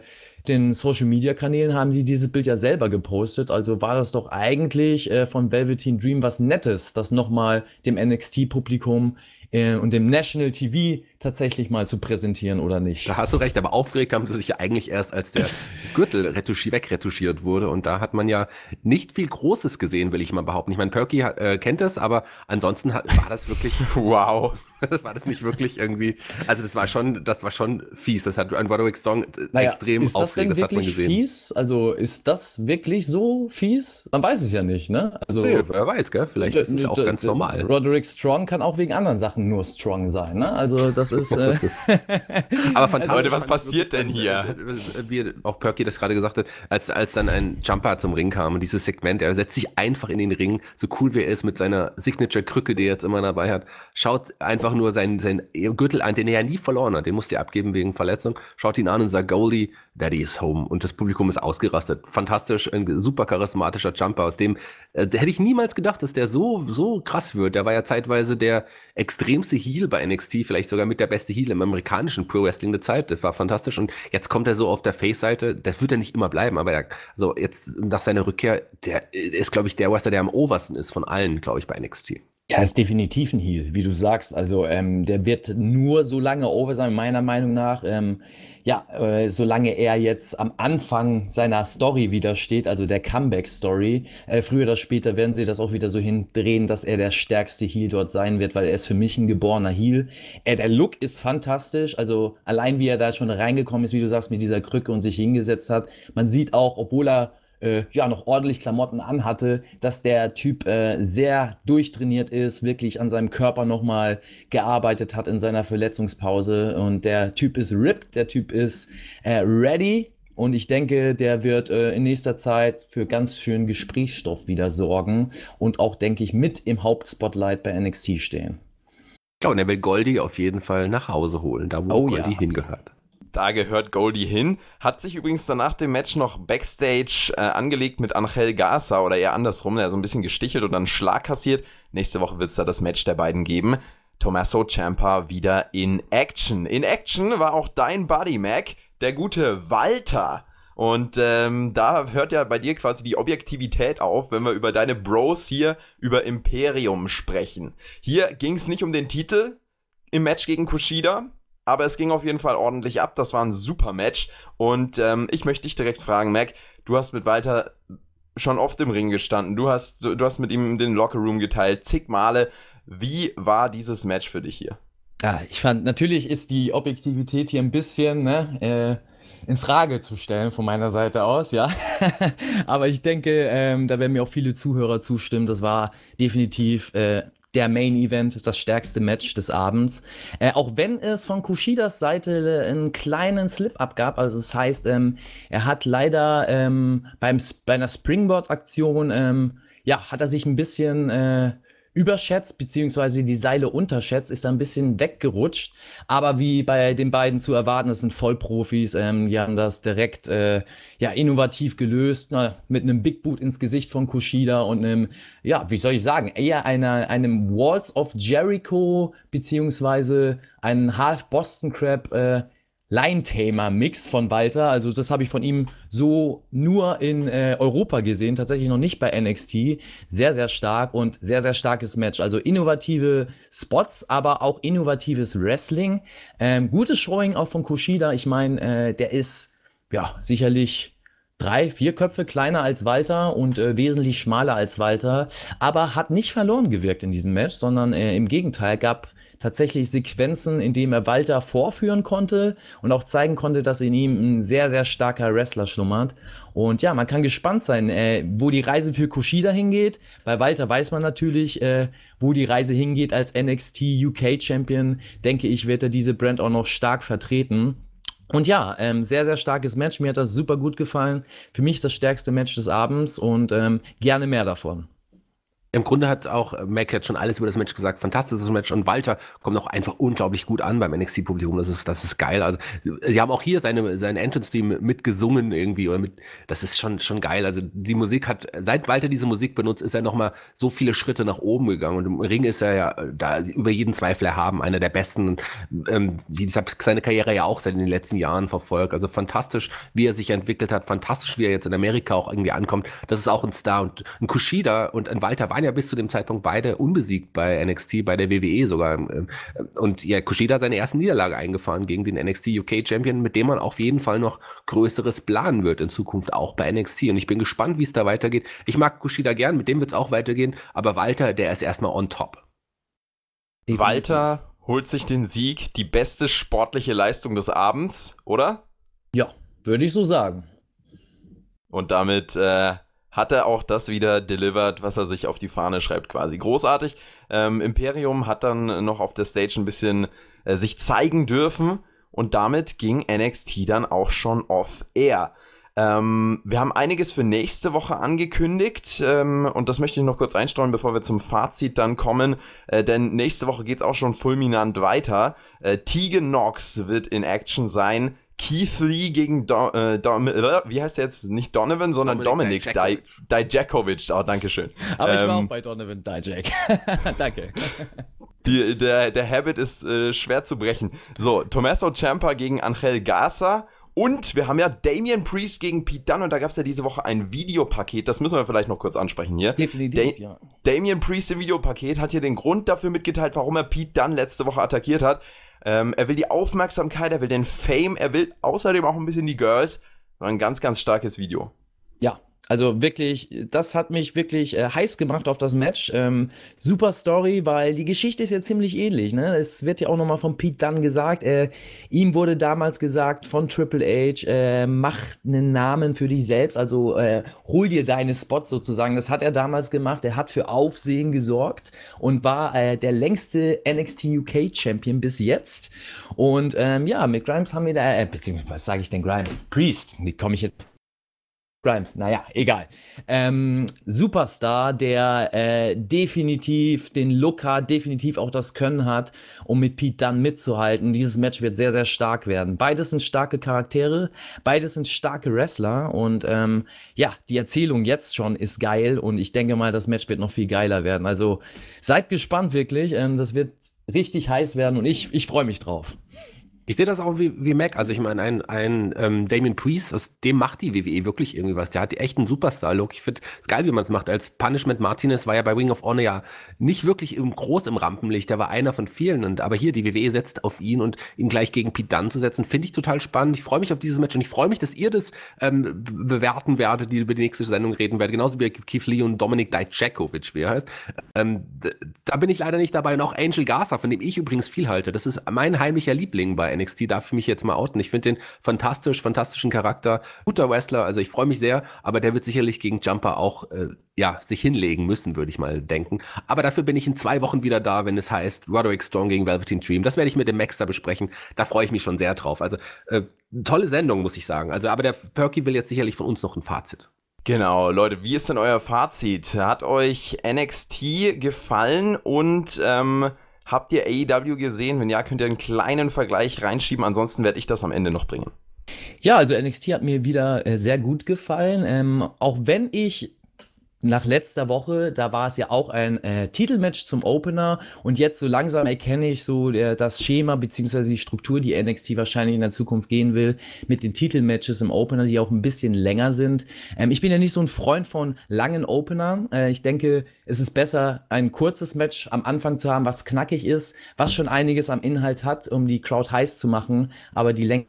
den Social Media Kanälen haben sie dieses Bild ja selber gepostet, also war das doch eigentlich äh, von Velveteen Dream was Nettes, das nochmal dem NXT-Publikum äh, und dem National TV tatsächlich mal zu präsentieren oder nicht. Da hast du recht, aber aufgeregt haben sie sich ja eigentlich erst, als der [LAUGHS] Gürtel wegretuschiert wurde. Und da hat man ja nicht viel Großes gesehen, will ich mal behaupten. Ich meine, Perky äh, kennt das, aber ansonsten hat, war das wirklich, [LAUGHS] wow, [LAUGHS] das war das nicht wirklich irgendwie, also das war schon, das war schon fies. Das hat ein Roderick Strong naja, extrem ist aufregend, das, denn das hat man gesehen. Fies? Also ist das wirklich so fies? Man weiß es ja nicht, ne? Also, nee, wer weiß, gell? Vielleicht ist es auch ganz normal. Roderick Strong kann auch wegen anderen Sachen nur strong sein, ne? Also das ist. Äh [LAUGHS] aber fantastisch. Leute, was passiert denn hier? Äh, äh, wie auch Perky das gerade gesagt hat, als, als dann ein Jumper zum Ring kam und dieses Segment, er setzt sich einfach in den Ring, so cool wie er ist mit seiner Signature-Krücke, die er jetzt immer dabei hat, schaut einfach nur seinen, seinen Gürtel an, den er ja nie verloren hat, den musste er abgeben wegen Verletzung, schaut ihn an und sagt, Goalie, Daddy is home. Und das Publikum ist ausgerastet. Fantastisch, ein super charismatischer Jumper, aus dem äh, hätte ich niemals gedacht, dass der so, so krass wird. Der war ja zeitweise der extremste Heel bei NXT, vielleicht sogar mit der beste Heel im amerikanischen Pro Wrestling der Zeit. Das war fantastisch. Und jetzt kommt er so auf der Face-Seite. Das wird er nicht immer bleiben, aber der, also jetzt nach seiner Rückkehr, der äh, ist, glaube ich, der Wrestler, der am obersten ist von allen, glaube ich, bei NXT. Ja, ist definitiv ein Heal, wie du sagst. Also ähm, der wird nur so lange over sein, meiner Meinung nach. Ähm, ja, äh, solange er jetzt am Anfang seiner Story wieder steht, also der Comeback-Story, äh, früher oder später werden sie das auch wieder so hindrehen, dass er der stärkste Heal dort sein wird, weil er ist für mich ein geborener Heal. Äh, der Look ist fantastisch, also allein wie er da schon reingekommen ist, wie du sagst, mit dieser Krücke und sich hingesetzt hat. Man sieht auch, obwohl er äh, ja noch ordentlich Klamotten anhatte, dass der Typ äh, sehr durchtrainiert ist, wirklich an seinem Körper nochmal gearbeitet hat in seiner Verletzungspause. Und der Typ ist ripped, der Typ ist äh, ready. Und ich denke, der wird äh, in nächster Zeit für ganz schön Gesprächsstoff wieder sorgen und auch, denke ich, mit im Hauptspotlight bei NXT stehen. Ja, und er will Goldie auf jeden Fall nach Hause holen, da wo oh, Goldie ja. hingehört. Da gehört Goldie hin. Hat sich übrigens danach dem Match noch Backstage äh, angelegt mit Angel Garza oder eher andersrum. der so ein bisschen gestichelt und dann Schlag kassiert. Nächste Woche wird es da das Match der beiden geben. Tommaso Ciampa wieder in Action. In Action war auch dein Buddy Mac, der gute Walter. Und ähm, da hört ja bei dir quasi die Objektivität auf, wenn wir über deine Bros hier über Imperium sprechen. Hier ging es nicht um den Titel im Match gegen Kushida, aber es ging auf jeden Fall ordentlich ab. Das war ein super Match. Und ähm, ich möchte dich direkt fragen, Mac, du hast mit Walter schon oft im Ring gestanden. Du hast, du hast mit ihm den Lockerroom geteilt, zig Male. Wie war dieses Match für dich hier? Ja, ich fand, natürlich ist die Objektivität hier ein bisschen ne, äh, in Frage zu stellen von meiner Seite aus, ja. [LAUGHS] Aber ich denke, ähm, da werden mir auch viele Zuhörer zustimmen. Das war definitiv äh, der Main Event, das stärkste Match des Abends. Äh, auch wenn es von Kushidas Seite äh, einen kleinen Slip-Up gab, also das heißt, ähm, er hat leider ähm, beim, bei einer Springboard-Aktion, ähm, ja, hat er sich ein bisschen äh, überschätzt, beziehungsweise die Seile unterschätzt, ist da ein bisschen weggerutscht. Aber wie bei den beiden zu erwarten, das sind Vollprofis, ähm, die haben das direkt äh, ja, innovativ gelöst, na, ne, mit einem Big Boot ins Gesicht von Kushida und einem, ja, wie soll ich sagen, eher einer, einem Walls of Jericho, beziehungsweise einem Half Boston Crab äh, line Leintamer-Mix von Walter. Also das habe ich von ihm so nur in äh, Europa gesehen, tatsächlich noch nicht bei NXT. Sehr, sehr stark und sehr, sehr starkes Match. Also innovative Spots, aber auch innovatives Wrestling. Ähm, gutes Showing auch von Kushida. Ich meine, äh, der ist ja sicherlich drei, vier Köpfe kleiner als Walter und äh, wesentlich schmaler als Walter, aber hat nicht verloren gewirkt in diesem Match, sondern äh, im Gegenteil gab tatsächlich Sequenzen, in denen er Walter vorführen konnte und auch zeigen konnte, dass in ihm ein sehr, sehr starker Wrestler schlummert. Und ja, man kann gespannt sein, äh, wo die Reise für Kushida hingeht. Bei Walter weiß man natürlich, äh, wo die Reise hingeht als NXT UK Champion. Denke ich, wird er diese Brand auch noch stark vertreten. Und ja, ähm, sehr, sehr starkes Match. Mir hat das super gut gefallen. Für mich das stärkste Match des Abends und ähm, gerne mehr davon. Im Grunde hat auch äh, Mac jetzt schon alles über das Match gesagt. Fantastisches Match. Und Walter kommt auch einfach unglaublich gut an beim NXT-Publikum. Das ist, das ist geil. Also, sie haben auch hier seine, seinen Entrance-Team mitgesungen irgendwie. Oder mit, das ist schon, schon geil. Also, die Musik hat, seit Walter diese Musik benutzt, ist er nochmal so viele Schritte nach oben gegangen. Und im Ring ist er ja äh, da über jeden Zweifel erhaben. Einer der besten. Und, ähm, die hat seine Karriere ja auch seit den letzten Jahren verfolgt. Also, fantastisch, wie er sich entwickelt hat. Fantastisch, wie er jetzt in Amerika auch irgendwie ankommt. Das ist auch ein Star. Und ein Kushida und ein Walter waren waren ja bis zu dem Zeitpunkt beide unbesiegt bei NXT, bei der WWE sogar. Ähm, äh, und ja, Kushida hat seine erste Niederlage eingefahren gegen den NXT UK Champion, mit dem man auf jeden Fall noch Größeres planen wird in Zukunft, auch bei NXT. Und ich bin gespannt, wie es da weitergeht. Ich mag Kushida gern, mit dem wird es auch weitergehen, aber Walter, der ist erstmal on top. Walter holt sich den Sieg, die beste sportliche Leistung des Abends, oder? Ja, würde ich so sagen. Und damit äh, hat er auch das wieder delivered, was er sich auf die Fahne schreibt quasi. Großartig. Ähm, Imperium hat dann noch auf der Stage ein bisschen äh, sich zeigen dürfen und damit ging NXT dann auch schon off-air. Ähm, wir haben einiges für nächste Woche angekündigt ähm, und das möchte ich noch kurz einstreuen, bevor wir zum Fazit dann kommen, äh, denn nächste Woche geht es auch schon fulminant weiter. Äh, Tegan Knox wird in Action sein Keith Lee gegen Do äh, Dom wie heißt der jetzt? Nicht Donovan, sondern Dominic, Dominic Dijakovic. Di oh, danke schön. Aber ähm, ich war ähm, auch bei Donovan Dijak. [LAUGHS] danke. [LAUGHS] Die, der, der Habit ist äh, schwer zu brechen. So, Tommaso Ciampa gegen Angel Garza. Und wir haben ja Damian Priest gegen Pete Dunn und da gab es ja diese Woche ein Videopaket, das müssen wir vielleicht noch kurz ansprechen hier. Definitiv, da ja. Damian Priest im Videopaket hat hier den Grund dafür mitgeteilt, warum er Pete Dunn letzte Woche attackiert hat. Ähm, er will die Aufmerksamkeit, er will den Fame, er will außerdem auch ein bisschen die Girls. War ein ganz, ganz starkes Video. Also wirklich, das hat mich wirklich äh, heiß gemacht auf das Match. Ähm, super Story, weil die Geschichte ist ja ziemlich ähnlich. Ne? Es wird ja auch nochmal von Pete Dunn gesagt. Äh, ihm wurde damals gesagt von Triple H, äh, mach einen Namen für dich selbst, also äh, hol dir deine Spots sozusagen. Das hat er damals gemacht. Er hat für Aufsehen gesorgt und war äh, der längste NXT UK Champion bis jetzt. Und ähm, ja, mit Grimes haben wir da, äh, beziehungsweise was sage ich denn Grimes? Priest, wie komme ich jetzt Grimes, naja, egal. Ähm, Superstar, der äh, definitiv den Look hat, definitiv auch das Können hat, um mit Pete dann mitzuhalten. Dieses Match wird sehr, sehr stark werden. Beides sind starke Charaktere, beides sind starke Wrestler und ähm, ja, die Erzählung jetzt schon ist geil und ich denke mal, das Match wird noch viel geiler werden. Also seid gespannt wirklich, ähm, das wird richtig heiß werden und ich, ich freue mich drauf. Ich sehe das auch wie, wie Mac. Also ich meine, ein, ein ähm, Damien Priest, aus dem macht die WWE wirklich irgendwie was. Der hat echt einen Superstar-Look. Ich finde es geil, wie man es macht. Als Punishment Martinez war ja bei Wing of Honor ja nicht wirklich im, groß im Rampenlicht. Der war einer von vielen. Und, aber hier, die WWE setzt auf ihn und ihn gleich gegen Pete Dunne zu setzen, finde ich total spannend. Ich freue mich auf dieses Match und ich freue mich, dass ihr das ähm, bewerten werdet, die über die nächste Sendung reden werdet. Genauso wie Keith Lee und Dominik Dijakovic, wie er heißt. Ähm, da bin ich leider nicht dabei. Und auch Angel Garza, von dem ich übrigens viel halte. Das ist mein heimlicher Liebling bei NXT, darf ich mich jetzt mal outen. Ich finde den fantastisch, fantastischen Charakter, guter Wrestler, also ich freue mich sehr, aber der wird sicherlich gegen Jumper auch äh, ja, sich hinlegen müssen, würde ich mal denken. Aber dafür bin ich in zwei Wochen wieder da, wenn es heißt Roderick Strong gegen Velveteen Dream. Das werde ich mit dem Max da besprechen. Da freue ich mich schon sehr drauf. Also äh, tolle Sendung, muss ich sagen. Also, aber der Perky will jetzt sicherlich von uns noch ein Fazit. Genau, Leute, wie ist denn euer Fazit? Hat euch NXT gefallen und ähm, Habt ihr AEW gesehen? Wenn ja, könnt ihr einen kleinen Vergleich reinschieben. Ansonsten werde ich das am Ende noch bringen. Ja, also NXT hat mir wieder äh, sehr gut gefallen. Ähm, auch wenn ich nach letzter Woche, da war es ja auch ein äh, Titelmatch zum Opener und jetzt so langsam erkenne ich so der, äh, das Schema beziehungsweise die Struktur, die NXT wahrscheinlich in der Zukunft gehen will, mit den Titelmatches im Opener, die auch ein bisschen länger sind. Ähm, ich bin ja nicht so ein Freund von langen Openern. Äh, ich denke, es ist besser, ein kurzes Match am Anfang zu haben, was knackig ist, was schon einiges am Inhalt hat, um die Crowd heiß zu machen, aber die Länge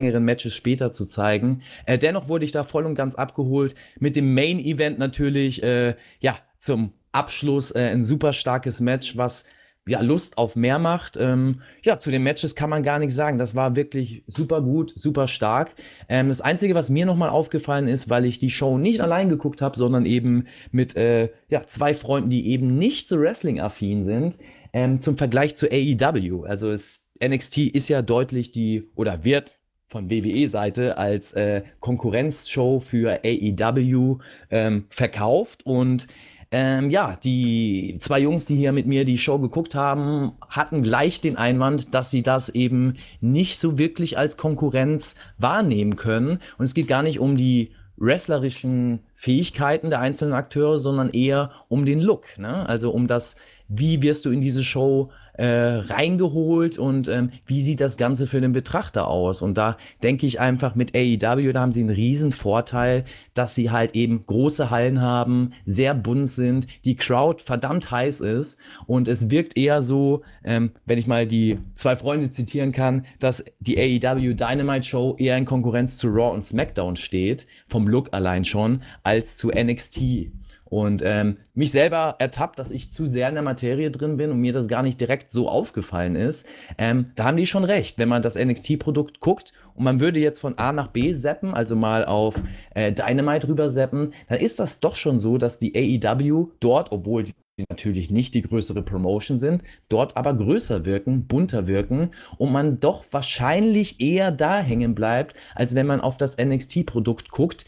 längeren Matches später zu zeigen. Äh, dennoch wurde ich da voll und ganz abgeholt. Mit dem Main Event natürlich, äh, ja, zum Abschluss äh, ein super starkes Match, was ja, Lust auf mehr macht. Ähm, ja, zu den Matches kann man gar nichts sagen. Das war wirklich super gut, super stark. Ähm, das Einzige, was mir nochmal aufgefallen ist, weil ich die Show nicht allein geguckt habe, sondern eben mit äh, ja, zwei Freunden, die eben nicht so Wrestling-affin sind, ähm, zum Vergleich zu AEW. Also es, NXT ist ja deutlich die, oder wird von WWE-Seite als äh, Konkurrenzshow für AEW ähm, verkauft. Und ähm, ja, die zwei Jungs, die hier mit mir die Show geguckt haben, hatten gleich den Einwand, dass sie das eben nicht so wirklich als Konkurrenz wahrnehmen können. Und es geht gar nicht um die wrestlerischen Fähigkeiten der einzelnen Akteure, sondern eher um den Look. Ne? Also um das, wie wirst du in diese Show äh, reingeholt und ähm, wie sieht das Ganze für den Betrachter aus? Und da denke ich einfach mit AEW, da haben sie einen riesen Vorteil, dass sie halt eben große Hallen haben, sehr bunt sind, die Crowd verdammt heiß ist und es wirkt eher so, ähm, wenn ich mal die zwei Freunde zitieren kann, dass die AEW Dynamite Show eher in Konkurrenz zu Raw und SmackDown steht, vom Look allein schon, als zu NXT. Und ähm, mich selber ertappt, dass ich zu sehr in der Materie drin bin und mir das gar nicht direkt so aufgefallen ist. Ähm, da haben die schon recht, wenn man das NXT-Produkt guckt und man würde jetzt von A nach B seppen, also mal auf äh, Dynamite rüber seppen, dann ist das doch schon so, dass die AEW dort, obwohl sie natürlich nicht die größere Promotion sind, dort aber größer wirken, bunter wirken und man doch wahrscheinlich eher da hängen bleibt, als wenn man auf das NXT-Produkt guckt,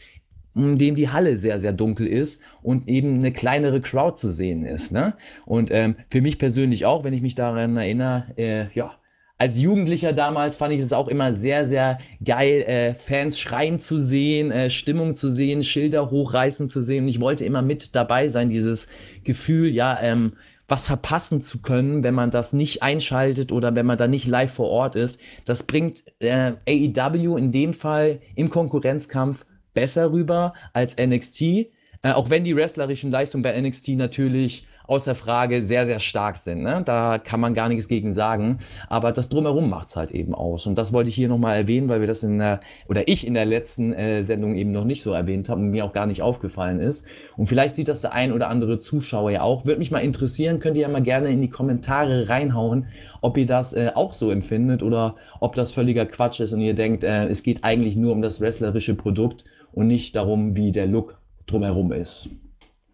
in dem die Halle sehr, sehr dunkel ist und eben eine kleinere Crowd zu sehen ist. Ne? Und ähm, für mich persönlich auch, wenn ich mich daran erinnere, äh, ja, als Jugendlicher damals fand ich es auch immer sehr, sehr geil, äh, Fans schreien zu sehen, äh, Stimmung zu sehen, Schilder hochreißen zu sehen. Und ich wollte immer mit dabei sein, dieses Gefühl, ja, ähm, was verpassen zu können, wenn man das nicht einschaltet oder wenn man da nicht live vor Ort ist. Das bringt äh, AEW in dem Fall im Konkurrenzkampf besser rüber als NXT. Äh, auch wenn die wrestlerischen Leistungen bei NXT natürlich außer Frage sehr, sehr stark sind. Ne? Da kann man gar nichts gegen sagen. Aber das Drumherum macht es halt eben aus. Und das wollte ich hier nochmal erwähnen, weil wir das in der, oder ich in der letzten äh, Sendung eben noch nicht so erwähnt habe und mir auch gar nicht aufgefallen ist. Und vielleicht sieht das der ein oder andere Zuschauer ja auch. Würde mich mal interessieren, könnt ihr ja mal gerne in die Kommentare reinhauen, ob ihr das äh, auch so empfindet oder ob das völliger Quatsch ist und ihr denkt, äh, es geht eigentlich nur um das wrestlerische Produkt und nicht darum, wie der Look drumherum ist.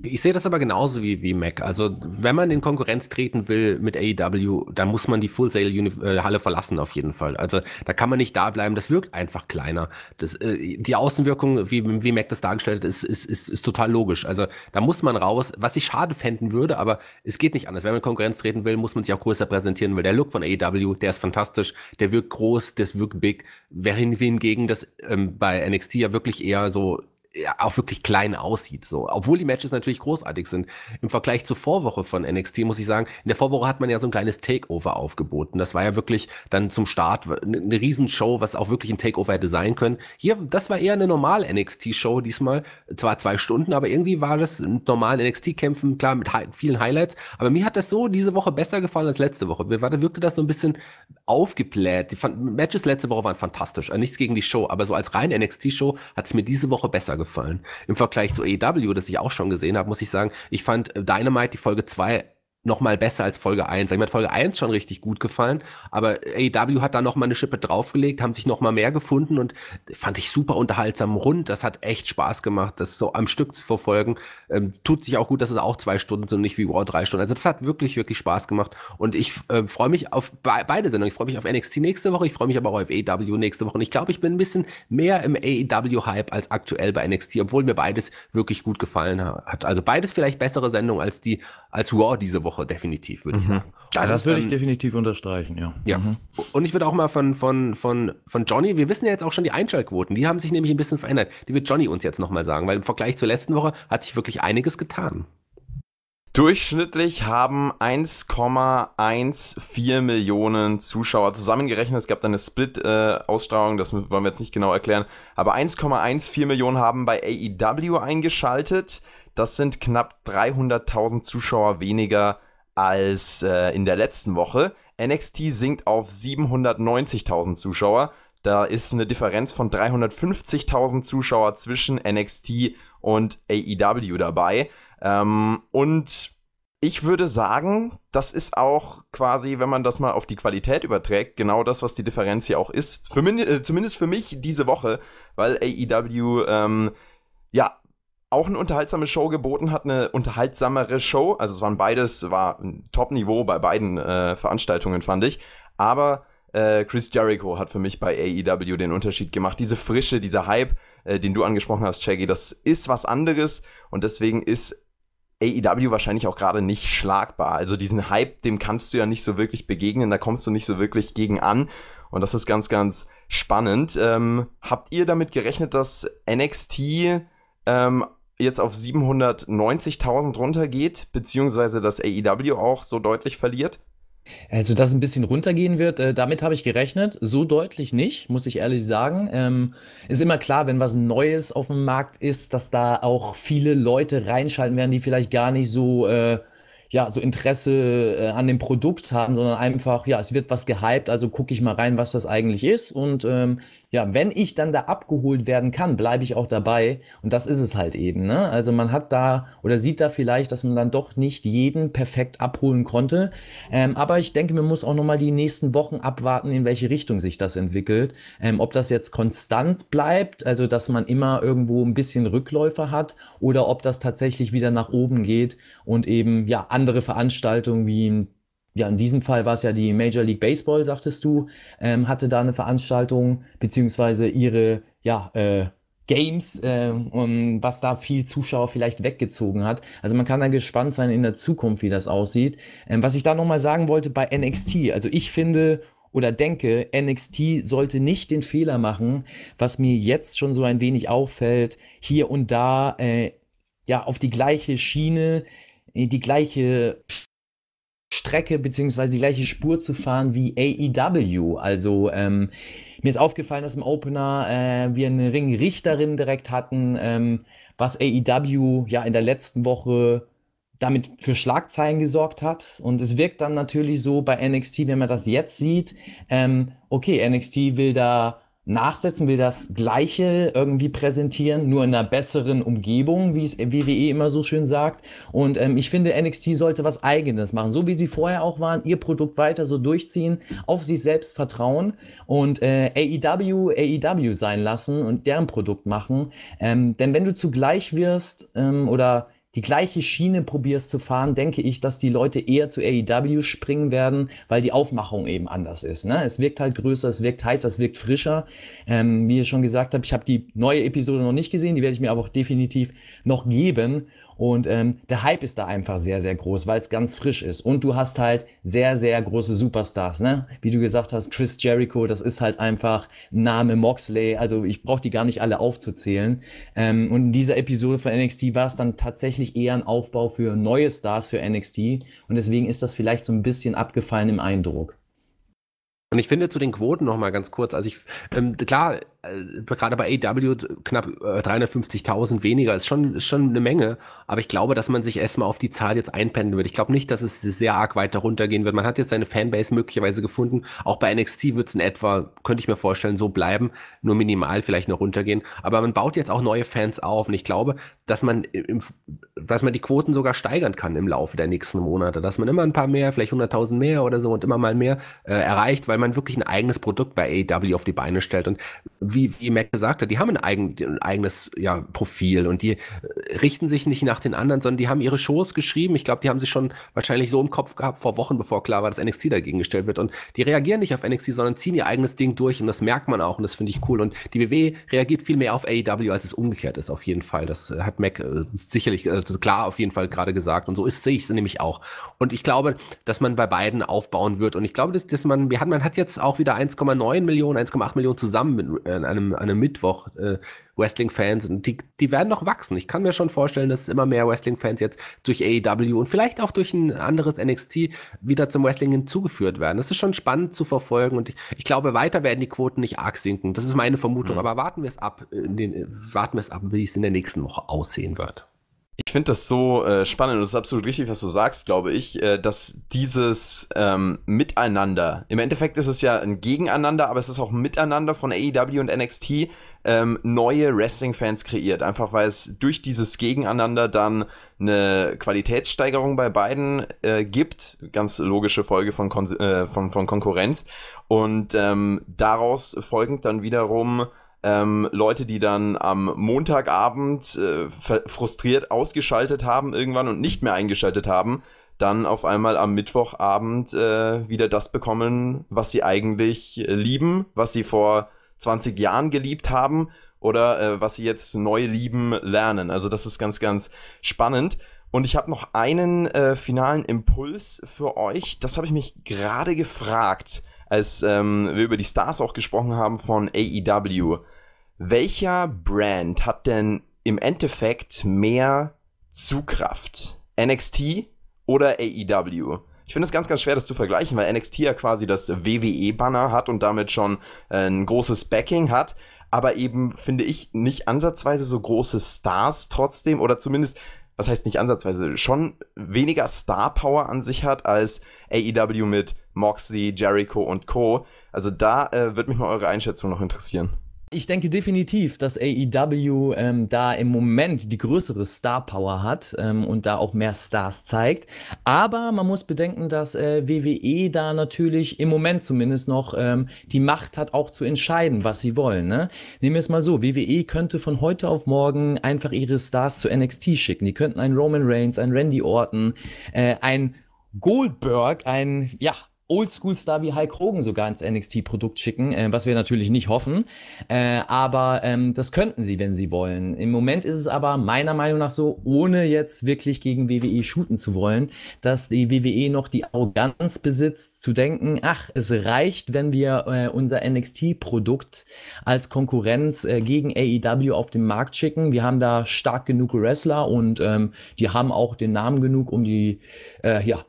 Ich sehe das aber genauso wie, wie Mac. Also, wenn man in Konkurrenz treten will mit AEW, dann muss man die Full Sail äh, Halle verlassen, auf jeden Fall. Also, da kann man nicht da bleiben. Das wirkt einfach kleiner. Das, äh, die Außenwirkung, wie, wie Mac das dargestellt hat, ist, ist, ist, ist total logisch. Also, da muss man raus, was ich schade fänden würde, aber es geht nicht anders. Wenn man in Konkurrenz treten will, muss man sich auch größer präsentieren, weil der Look von AEW, der ist fantastisch. Der wirkt groß, das wirkt big. Während hingegen das ähm, bei NXT ja wirklich eher so ja, auch wirklich klein aussieht. So. Obwohl die Matches natürlich großartig sind. Im Vergleich zur Vorwoche von NXT muss ich sagen, in der Vorwoche hat man ja so ein kleines Takeover aufgeboten. Das war ja wirklich dann zum Start eine, eine Riesenshow, was auch wirklich ein Takeover hätte sein können. Hier, das war eher eine normale NXT-Show diesmal. Zwar zwei Stunden, aber irgendwie war das mit normalen NXT-Kämpfen, klar, mit hi vielen Highlights. Aber mir hat das so diese Woche besser gefallen als letzte Woche. Mir wirkte das so ein bisschen aufgebläht. Die Fan Matches letzte Woche waren fantastisch. Also nichts gegen die Show, aber so als rein NXT-Show hat es mir diese Woche besser gefallen gefallen. Im Vergleich zu AEW, das ich auch schon gesehen habe, muss ich sagen, ich fand Dynamite die Folge 2 nochmal besser als Folge 1. Mir hat Folge 1 schon richtig gut gefallen, aber AEW hat da nochmal eine Schippe draufgelegt, haben sich nochmal mehr gefunden und fand ich super unterhaltsam rund. Das hat echt Spaß gemacht, das so am Stück zu verfolgen. Ähm, tut sich auch gut, dass es auch zwei Stunden sind, und nicht wie War drei Stunden. Also das hat wirklich, wirklich Spaß gemacht und ich äh, freue mich auf be beide Sendungen. Ich freue mich auf NXT nächste Woche, ich freue mich aber auch auf AEW nächste Woche und ich glaube, ich bin ein bisschen mehr im AEW-Hype als aktuell bei NXT, obwohl mir beides wirklich gut gefallen hat. Also beides vielleicht bessere Sendungen als die, als War diese Woche Woche, definitiv, würde mhm. ich sagen. Und das würde ich definitiv unterstreichen, ja. ja. Mhm. Und ich würde auch mal von, von, von, von Johnny, wir wissen ja jetzt auch schon die Einschaltquoten, die haben sich nämlich ein bisschen verändert. Die wird Johnny uns jetzt nochmal sagen, weil im Vergleich zur letzten Woche hat sich wirklich einiges getan. Durchschnittlich haben 1,14 Millionen Zuschauer zusammengerechnet. Es gab dann eine Split-Ausstrahlung, äh, das wollen wir jetzt nicht genau erklären. Aber 1,14 Millionen haben bei AEW eingeschaltet. Das sind knapp 300.000 Zuschauer weniger als äh, in der letzten Woche. NXT sinkt auf 790.000 Zuschauer. Da ist eine Differenz von 350.000 Zuschauer zwischen NXT und AEW dabei. Ähm, und ich würde sagen, das ist auch quasi, wenn man das mal auf die Qualität überträgt, genau das, was die Differenz hier auch ist. Für, äh, zumindest für mich diese Woche, weil AEW ähm, ja auch eine unterhaltsame Show geboten hat, eine unterhaltsamere Show. Also es waren beides, war ein Top-Niveau bei beiden äh, Veranstaltungen, fand ich. Aber äh, Chris Jericho hat für mich bei AEW den Unterschied gemacht. Diese Frische, dieser Hype, äh, den du angesprochen hast, Shaggy, das ist was anderes und deswegen ist AEW wahrscheinlich auch gerade nicht schlagbar. Also diesen Hype, dem kannst du ja nicht so wirklich begegnen, da kommst du nicht so wirklich gegen an. Und das ist ganz, ganz spannend. Ähm, habt ihr damit gerechnet, dass NXT ähm, jetzt auf 790.000 runtergeht, beziehungsweise dass AEW auch so deutlich verliert? Also, dass ein bisschen runtergehen wird, äh, damit habe ich gerechnet. So deutlich nicht, muss ich ehrlich sagen. Ähm, ist immer klar, wenn was Neues auf dem Markt ist, dass da auch viele Leute reinschalten werden, die vielleicht gar nicht so äh, ja, so Interesse äh, an dem Produkt haben, sondern einfach, ja, es wird was gehypt, also gucke ich mal rein, was das eigentlich ist. Und ähm, ja, wenn ich dann da abgeholt werden kann, bleibe ich auch dabei. Und das ist es halt eben. Ne? Also man hat da oder sieht da vielleicht, dass man dann doch nicht jeden perfekt abholen konnte. Ähm, aber ich denke, man muss auch nochmal die nächsten Wochen abwarten, in welche Richtung sich das entwickelt. Ähm, ob das jetzt konstant bleibt, also dass man immer irgendwo ein bisschen Rückläufer hat, oder ob das tatsächlich wieder nach oben geht und eben ja andere Veranstaltungen wie ja, in diesem Fall war es ja die Major League Baseball, sagtest du, ähm, hatte da eine Veranstaltung, beziehungsweise ihre, ja, äh, Games, äh, um, was da viel Zuschauer vielleicht weggezogen hat. Also man kann da gespannt sein in der Zukunft, wie das aussieht. Ähm, was ich da nochmal sagen wollte bei NXT, also ich finde oder denke, NXT sollte nicht den Fehler machen, was mir jetzt schon so ein wenig auffällt, hier und da, äh, ja, auf die gleiche Schiene äh, die gleiche Strecke bzw. die gleiche Spur zu fahren wie AEW. Also ähm, mir ist aufgefallen, dass im Opener äh, wir eine Ringrichterin direkt hatten, ähm, was AEW ja in der letzten Woche damit für Schlagzeilen gesorgt hat. Und es wirkt dann natürlich so bei NXT, wenn man das jetzt sieht, ähm, okay, NXT will da nachsetzen, will das Gleiche irgendwie präsentieren, nur in einer besseren Umgebung, wie es WWE immer so schön sagt. Und ähm, ich finde, NXT sollte was Eigenes machen, so wie sie vorher auch waren, ihr Produkt weiter so durchziehen, auf sich selbst vertrauen und äh, AEW AEW sein lassen und deren Produkt machen. Ähm, denn wenn du zugleich wirst ähm, oder die gleiche Schiene probierst zu fahren, denke ich, dass die Leute eher zu AEW springen werden, weil die Aufmachung eben anders ist. Ne? Es wirkt halt größer, es wirkt heißer, es wirkt frischer. Ähm, wie ihr schon gesagt habt, ich habe die neue Episode noch nicht gesehen, die werde ich mir aber auch definitiv noch geben. Und ähm, der Hype ist da einfach sehr, sehr groß, weil es ganz frisch ist. Und du hast halt sehr, sehr große Superstars, ne? Wie du gesagt hast, Chris Jericho, das ist halt einfach Name Moxley. Also ich brauche die gar nicht alle aufzuzählen. Ähm, und in dieser Episode von NXT war es dann tatsächlich eher ein Aufbau für neue Stars für NXT. Und deswegen ist das vielleicht so ein bisschen abgefallen im Eindruck. Und ich finde zu den Quoten nochmal ganz kurz, also ich, ähm, klar, äh, gerade bei AW knapp 350.000 äh, weniger ist schon, ist schon eine Menge. Aber ich glaube, dass man sich erstmal auf die Zahl jetzt einpendeln wird. Ich glaube nicht, dass es sehr arg weiter runtergehen wird. Man hat jetzt seine Fanbase möglicherweise gefunden. Auch bei NXT wird es in etwa, könnte ich mir vorstellen, so bleiben. Nur minimal vielleicht noch runtergehen. Aber man baut jetzt auch neue Fans auf. Und ich glaube, dass man, im, dass man die Quoten sogar steigern kann im Laufe der nächsten Monate. Dass man immer ein paar mehr, vielleicht 100.000 mehr oder so und immer mal mehr äh, erreicht, weil man wirklich ein eigenes Produkt bei AW auf die Beine stellt. Und wie wie, wie Mac gesagt hat, die haben ein, eigen, ein eigenes ja, Profil und die äh, richten sich nicht nach den anderen, sondern die haben ihre Shows geschrieben. Ich glaube, die haben sie schon wahrscheinlich so im Kopf gehabt vor Wochen, bevor klar war, dass NXT dagegen gestellt wird. Und die reagieren nicht auf NXT, sondern ziehen ihr eigenes Ding durch und das merkt man auch und das finde ich cool. Und die WWE reagiert viel mehr auf AEW, als es umgekehrt ist, auf jeden Fall. Das äh, hat Mac äh, sicherlich äh, klar auf jeden Fall gerade gesagt und so sehe ich es nämlich auch. Und ich glaube, dass man bei beiden aufbauen wird und ich glaube, dass, dass man, man hat jetzt auch wieder 1,9 Millionen, 1,8 Millionen zusammen mit äh, an einem, an einem Mittwoch äh, Wrestling-Fans und die, die werden noch wachsen. Ich kann mir schon vorstellen, dass immer mehr Wrestling-Fans jetzt durch AEW und vielleicht auch durch ein anderes NXT wieder zum Wrestling hinzugeführt werden. Das ist schon spannend zu verfolgen und ich, ich glaube, weiter werden die Quoten nicht arg sinken. Das ist meine Vermutung, mhm. aber warten wir es ab, den, warten wir es ab, wie es in der nächsten Woche aussehen wird. Ich finde das so äh, spannend und es ist absolut richtig, was du sagst, glaube ich, äh, dass dieses ähm, Miteinander, im Endeffekt ist es ja ein Gegeneinander, aber es ist auch Miteinander von AEW und NXT, ähm, neue Wrestling-Fans kreiert. Einfach weil es durch dieses Gegeneinander dann eine Qualitätssteigerung bei beiden äh, gibt. Ganz logische Folge von, Kon äh, von, von Konkurrenz. Und ähm, daraus folgend dann wiederum ähm, Leute, die dann am Montagabend äh, frustriert ausgeschaltet haben irgendwann und nicht mehr eingeschaltet haben, dann auf einmal am Mittwochabend äh, wieder das bekommen, was sie eigentlich äh, lieben, was sie vor 20 Jahren geliebt haben oder äh, was sie jetzt neu lieben lernen. Also das ist ganz, ganz spannend. Und ich habe noch einen äh, finalen Impuls für euch. Das habe ich mich gerade gefragt als ähm, wir über die Stars auch gesprochen haben von AEW. Welcher Brand hat denn im Endeffekt mehr Zugkraft? NXT oder AEW? Ich finde es ganz, ganz schwer, das zu vergleichen, weil NXT ja quasi das WWE-Banner hat und damit schon äh, ein großes Backing hat, aber eben, finde ich, nicht ansatzweise so große Stars trotzdem oder zumindest was heißt nicht ansatzweise, schon weniger Star Power an sich hat als AEW mit Moxley, Jericho und Co. Also da äh, würde mich mal eure Einschätzung noch interessieren. Ich denke definitiv, dass AEW ähm, da im Moment die größere Star Power hat ähm, und da auch mehr Stars zeigt. Aber man muss bedenken, dass äh, WWE da natürlich im Moment zumindest noch ähm, die Macht hat, auch zu entscheiden, was sie wollen. Ne? Nehmen wir es mal so: WWE könnte von heute auf morgen einfach ihre Stars zu NXT schicken. Die könnten einen Roman Reigns, einen Randy Orton, äh, einen Goldberg, einen ja Oldschool-Star wie Hulk Hogan sogar ins NXT-Produkt schicken, äh, was wir natürlich nicht hoffen. Äh, aber ähm, das könnten sie, wenn sie wollen. Im Moment ist es aber meiner Meinung nach so, ohne jetzt wirklich gegen WWE shooten zu wollen, dass die WWE noch die Arroganz besitzt, zu denken, ach, es reicht, wenn wir äh, unser NXT-Produkt als Konkurrenz äh, gegen AEW auf den Markt schicken. Wir haben da stark genug Wrestler und ähm, die haben auch den Namen genug, um die, äh, ja,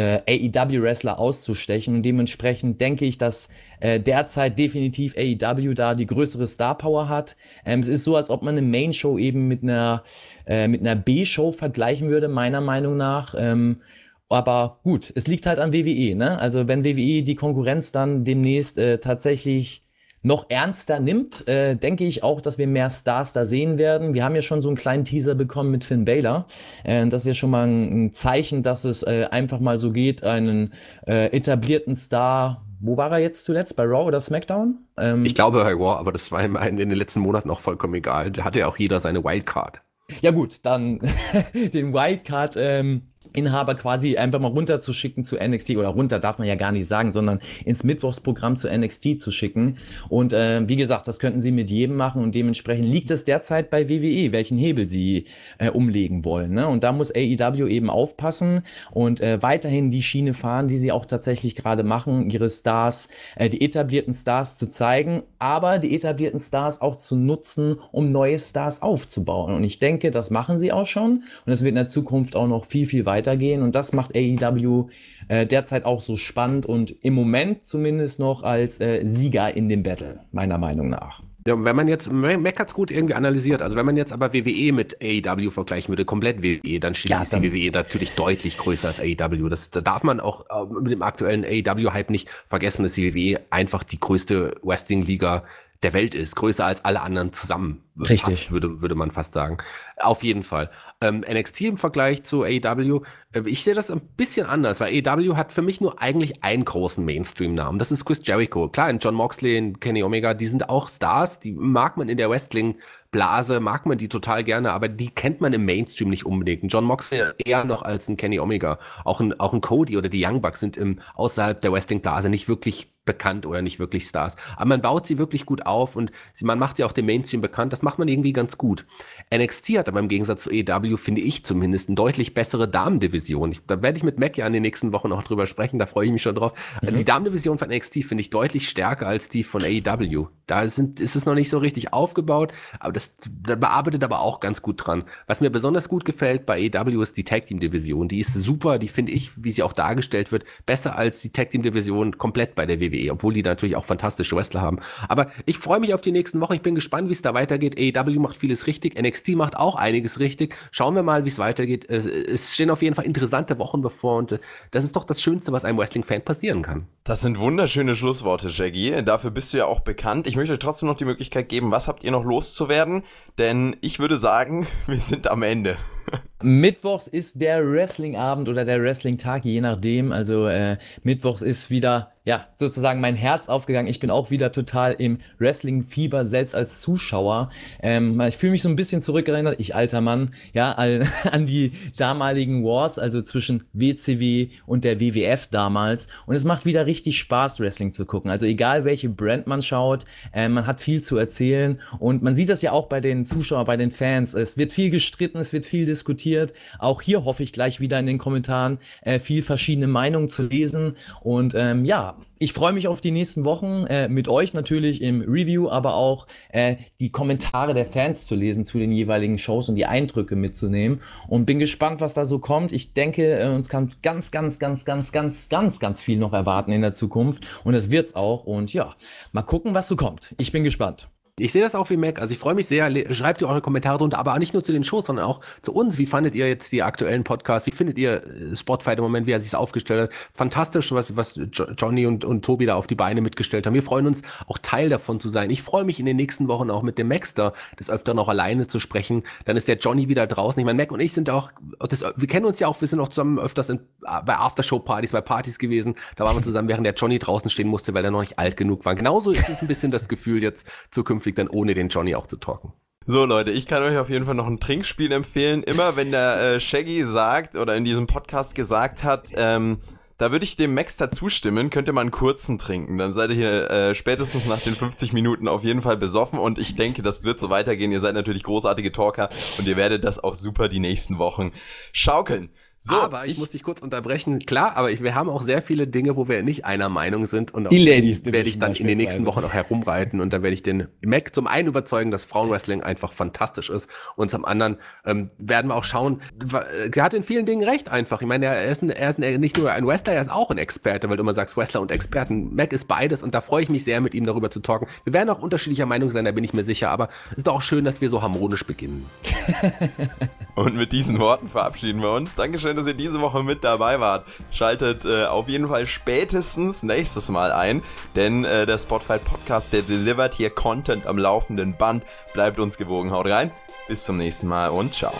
äh, AEW-Wrestler auszustechen. Und dementsprechend denke ich, dass äh, derzeit definitiv AEW da die größere Star-Power hat. Ähm, es ist so, als ob man eine Main-Show eben mit einer, äh, einer B-Show vergleichen würde, meiner Meinung nach. Ähm, aber gut, es liegt halt an WWE. Ne? Also wenn WWE die Konkurrenz dann demnächst äh, tatsächlich noch ernster nimmt, äh, denke ich auch, dass wir mehr Stars da sehen werden. Wir haben ja schon so einen kleinen Teaser bekommen mit Finn Baylor. Äh, das ist ja schon mal ein, ein Zeichen, dass es äh, einfach mal so geht, einen äh, etablierten Star. Wo war er jetzt zuletzt? Bei Raw oder SmackDown? Ähm, ich glaube bei Raw, aber das war ihm in den letzten Monaten auch vollkommen egal. Da hatte ja auch jeder seine Wildcard. Ja gut, dann [LAUGHS] den Wildcard. Ähm, Inhaber quasi einfach mal runterzuschicken zu NXT oder runter darf man ja gar nicht sagen, sondern ins Mittwochsprogramm zu NXT zu schicken. Und äh, wie gesagt, das könnten sie mit jedem machen und dementsprechend liegt es derzeit bei WWE, welchen Hebel sie äh, umlegen wollen. Ne? Und da muss AEW eben aufpassen und äh, weiterhin die Schiene fahren, die sie auch tatsächlich gerade machen, ihre Stars, äh, die etablierten Stars zu zeigen, aber die etablierten Stars auch zu nutzen, um neue Stars aufzubauen. Und ich denke, das machen sie auch schon und das wird in der Zukunft auch noch viel, viel weiter weitergehen. Und das macht AEW äh, derzeit auch so spannend und im Moment zumindest noch als äh, Sieger in dem Battle, meiner Meinung nach. Ja, wenn man jetzt, Mac hat es gut irgendwie analysiert, also wenn man jetzt aber WWE mit AEW vergleichen würde, komplett WWE, dann steht ja, dann die WWE natürlich deutlich größer als AEW. Das da darf man auch äh, mit dem aktuellen AEW-Hype nicht vergessen, dass die WWE einfach die größte Wrestling-Liga der Welt ist, größer als alle anderen zusammen. Richtig. Fast, würde, würde man fast sagen. Auf jeden Fall. Ähm, NXT im Vergleich zu AEW, äh, ich sehe das ein bisschen anders, weil AEW hat für mich nur eigentlich einen großen Mainstream-Namen. Das ist Chris Jericho. Klar, John Moxley und Kenny Omega, die sind auch Stars, die mag man in der Wrestling-Blase, mag man die total gerne, aber die kennt man im Mainstream nicht unbedingt. Ein John Moxley eher noch als ein Kenny Omega. Auch ein, auch ein Cody oder die Young Bucks sind im, außerhalb der Wrestling-Blase nicht wirklich bekannt oder nicht wirklich Stars. Aber man baut sie wirklich gut auf und sie, man macht sie auch dem Mainstream bekannt. Das macht man irgendwie ganz gut. NXT hat aber im Gegensatz zu EW, finde ich zumindest, eine deutlich bessere Damendivision. Ich, da werde ich mit Mac ja in den nächsten Wochen auch drüber sprechen. Da freue ich mich schon drauf. Mhm. Die Damendivision von NXT finde ich deutlich stärker als die von AEW. Da sind, ist es noch nicht so richtig aufgebaut, aber das da bearbeitet aber auch ganz gut dran. Was mir besonders gut gefällt bei AEW ist die Tag Team Division. Die ist super, die finde ich, wie sie auch dargestellt wird, besser als die Tag Team Division komplett bei der WWE. WWE, obwohl die natürlich auch fantastische Wrestler haben. Aber ich freue mich auf die nächsten Wochen. Ich bin gespannt, wie es da weitergeht. AEW macht vieles richtig, NXT macht auch einiges richtig. Schauen wir mal, wie es weitergeht. Es stehen auf jeden Fall interessante Wochen bevor und äh, das ist doch das Schönste, was einem Wrestling-Fan passieren kann. Das sind wunderschöne Schlussworte, Shaggy. Dafür bist du ja auch bekannt. Ich möchte euch trotzdem noch die Möglichkeit geben, was habt ihr noch loszuwerden? Denn ich würde sagen, [LAUGHS] wir sind am Ende. Mittwochs ist der Wrestling-Abend oder der Wrestling-Tag, je nachdem. Also äh, Mittwochs ist wieder, ja, sozusagen mein Herz aufgegangen. Ich bin auch wieder total im Wrestling-Fieber, selbst als Zuschauer. Ähm, ich fühle mich so ein bisschen zurückerinnert, ich alter Mann, ja, an, [LAUGHS] an die damaligen Wars, also zwischen WCW und der WWF damals. Und es macht wieder richtig Spaß, Wrestling zu gucken. Also egal, welche Brand man schaut, äh, man hat viel zu erzählen. Und man sieht das ja auch bei den Zuschauern, bei den Fans. Es wird viel gestritten, es wird viel diskutiert diskutiert. Auch hier hoffe ich gleich wieder in den Kommentaren äh, viel verschiedene Meinungen zu lesen. Und ähm, ja, ich freue mich auf die nächsten Wochen äh, mit euch natürlich im Review, aber auch äh, die Kommentare der Fans zu lesen zu den jeweiligen Shows und die Eindrücke mitzunehmen. Und bin gespannt, was da so kommt. Ich denke, äh, uns kann ganz, ganz, ganz, ganz, ganz, ganz, ganz viel noch erwarten in der Zukunft. Und das wird's auch. Und ja, mal gucken, was so kommt. Ich bin gespannt. Ich sehe das auch wie Mac. Also ich freue mich sehr. Schreibt ihr eure Kommentare drunter, aber nicht nur zu den Shows, sondern auch zu uns. Wie fandet ihr jetzt die aktuellen Podcasts? Wie findet ihr äh, Spotify im Moment, wie er sich aufgestellt hat? Fantastisch, was, was Johnny und, und Tobi da auf die Beine mitgestellt haben. Wir freuen uns, auch Teil davon zu sein. Ich freue mich in den nächsten Wochen auch mit dem Macster, des Öfteren auch alleine zu sprechen. Dann ist der Johnny wieder draußen. Ich meine, Mac und ich sind auch, das, wir kennen uns ja auch, wir sind auch zusammen öfters in, ah, bei Aftershow-Partys, bei Partys gewesen. Da waren wir zusammen, während der Johnny draußen stehen musste, weil er noch nicht alt genug war. Genauso ist es ein bisschen das Gefühl jetzt zukünftig League dann ohne den Johnny auch zu talken. So Leute, ich kann euch auf jeden Fall noch ein Trinkspiel empfehlen. Immer wenn der äh, Shaggy sagt oder in diesem Podcast gesagt hat, ähm, da würde ich dem Max dazu stimmen, könnt ihr mal einen kurzen trinken. Dann seid ihr hier äh, spätestens nach den 50 Minuten auf jeden Fall besoffen und ich denke, das wird so weitergehen. Ihr seid natürlich großartige Talker und ihr werdet das auch super die nächsten Wochen schaukeln. So, aber ich, ich, muss dich kurz unterbrechen. Klar, aber ich, wir haben auch sehr viele Dinge, wo wir nicht einer Meinung sind. Und die Ladies werde ich dann in den nächsten Wochen auch herumreiten. Und da werde ich den Mac zum einen überzeugen, dass Frauenwrestling einfach fantastisch ist. Und zum anderen ähm, werden wir auch schauen, er hat in vielen Dingen recht einfach. Ich meine, er ist, ein, er ist ein, nicht nur ein Wrestler, er ist auch ein Experte, weil du immer sagst, Wrestler und Experten. Mac ist beides und da freue ich mich sehr, mit ihm darüber zu talken. Wir werden auch unterschiedlicher Meinung sein, da bin ich mir sicher. Aber es ist doch auch schön, dass wir so harmonisch beginnen. [LAUGHS] und mit diesen Worten verabschieden wir uns. Dankeschön schön, dass ihr diese Woche mit dabei wart. Schaltet äh, auf jeden Fall spätestens nächstes Mal ein, denn äh, der Spotfight Podcast, der delivert hier Content am laufenden Band. Bleibt uns gewogen, haut rein. Bis zum nächsten Mal und ciao.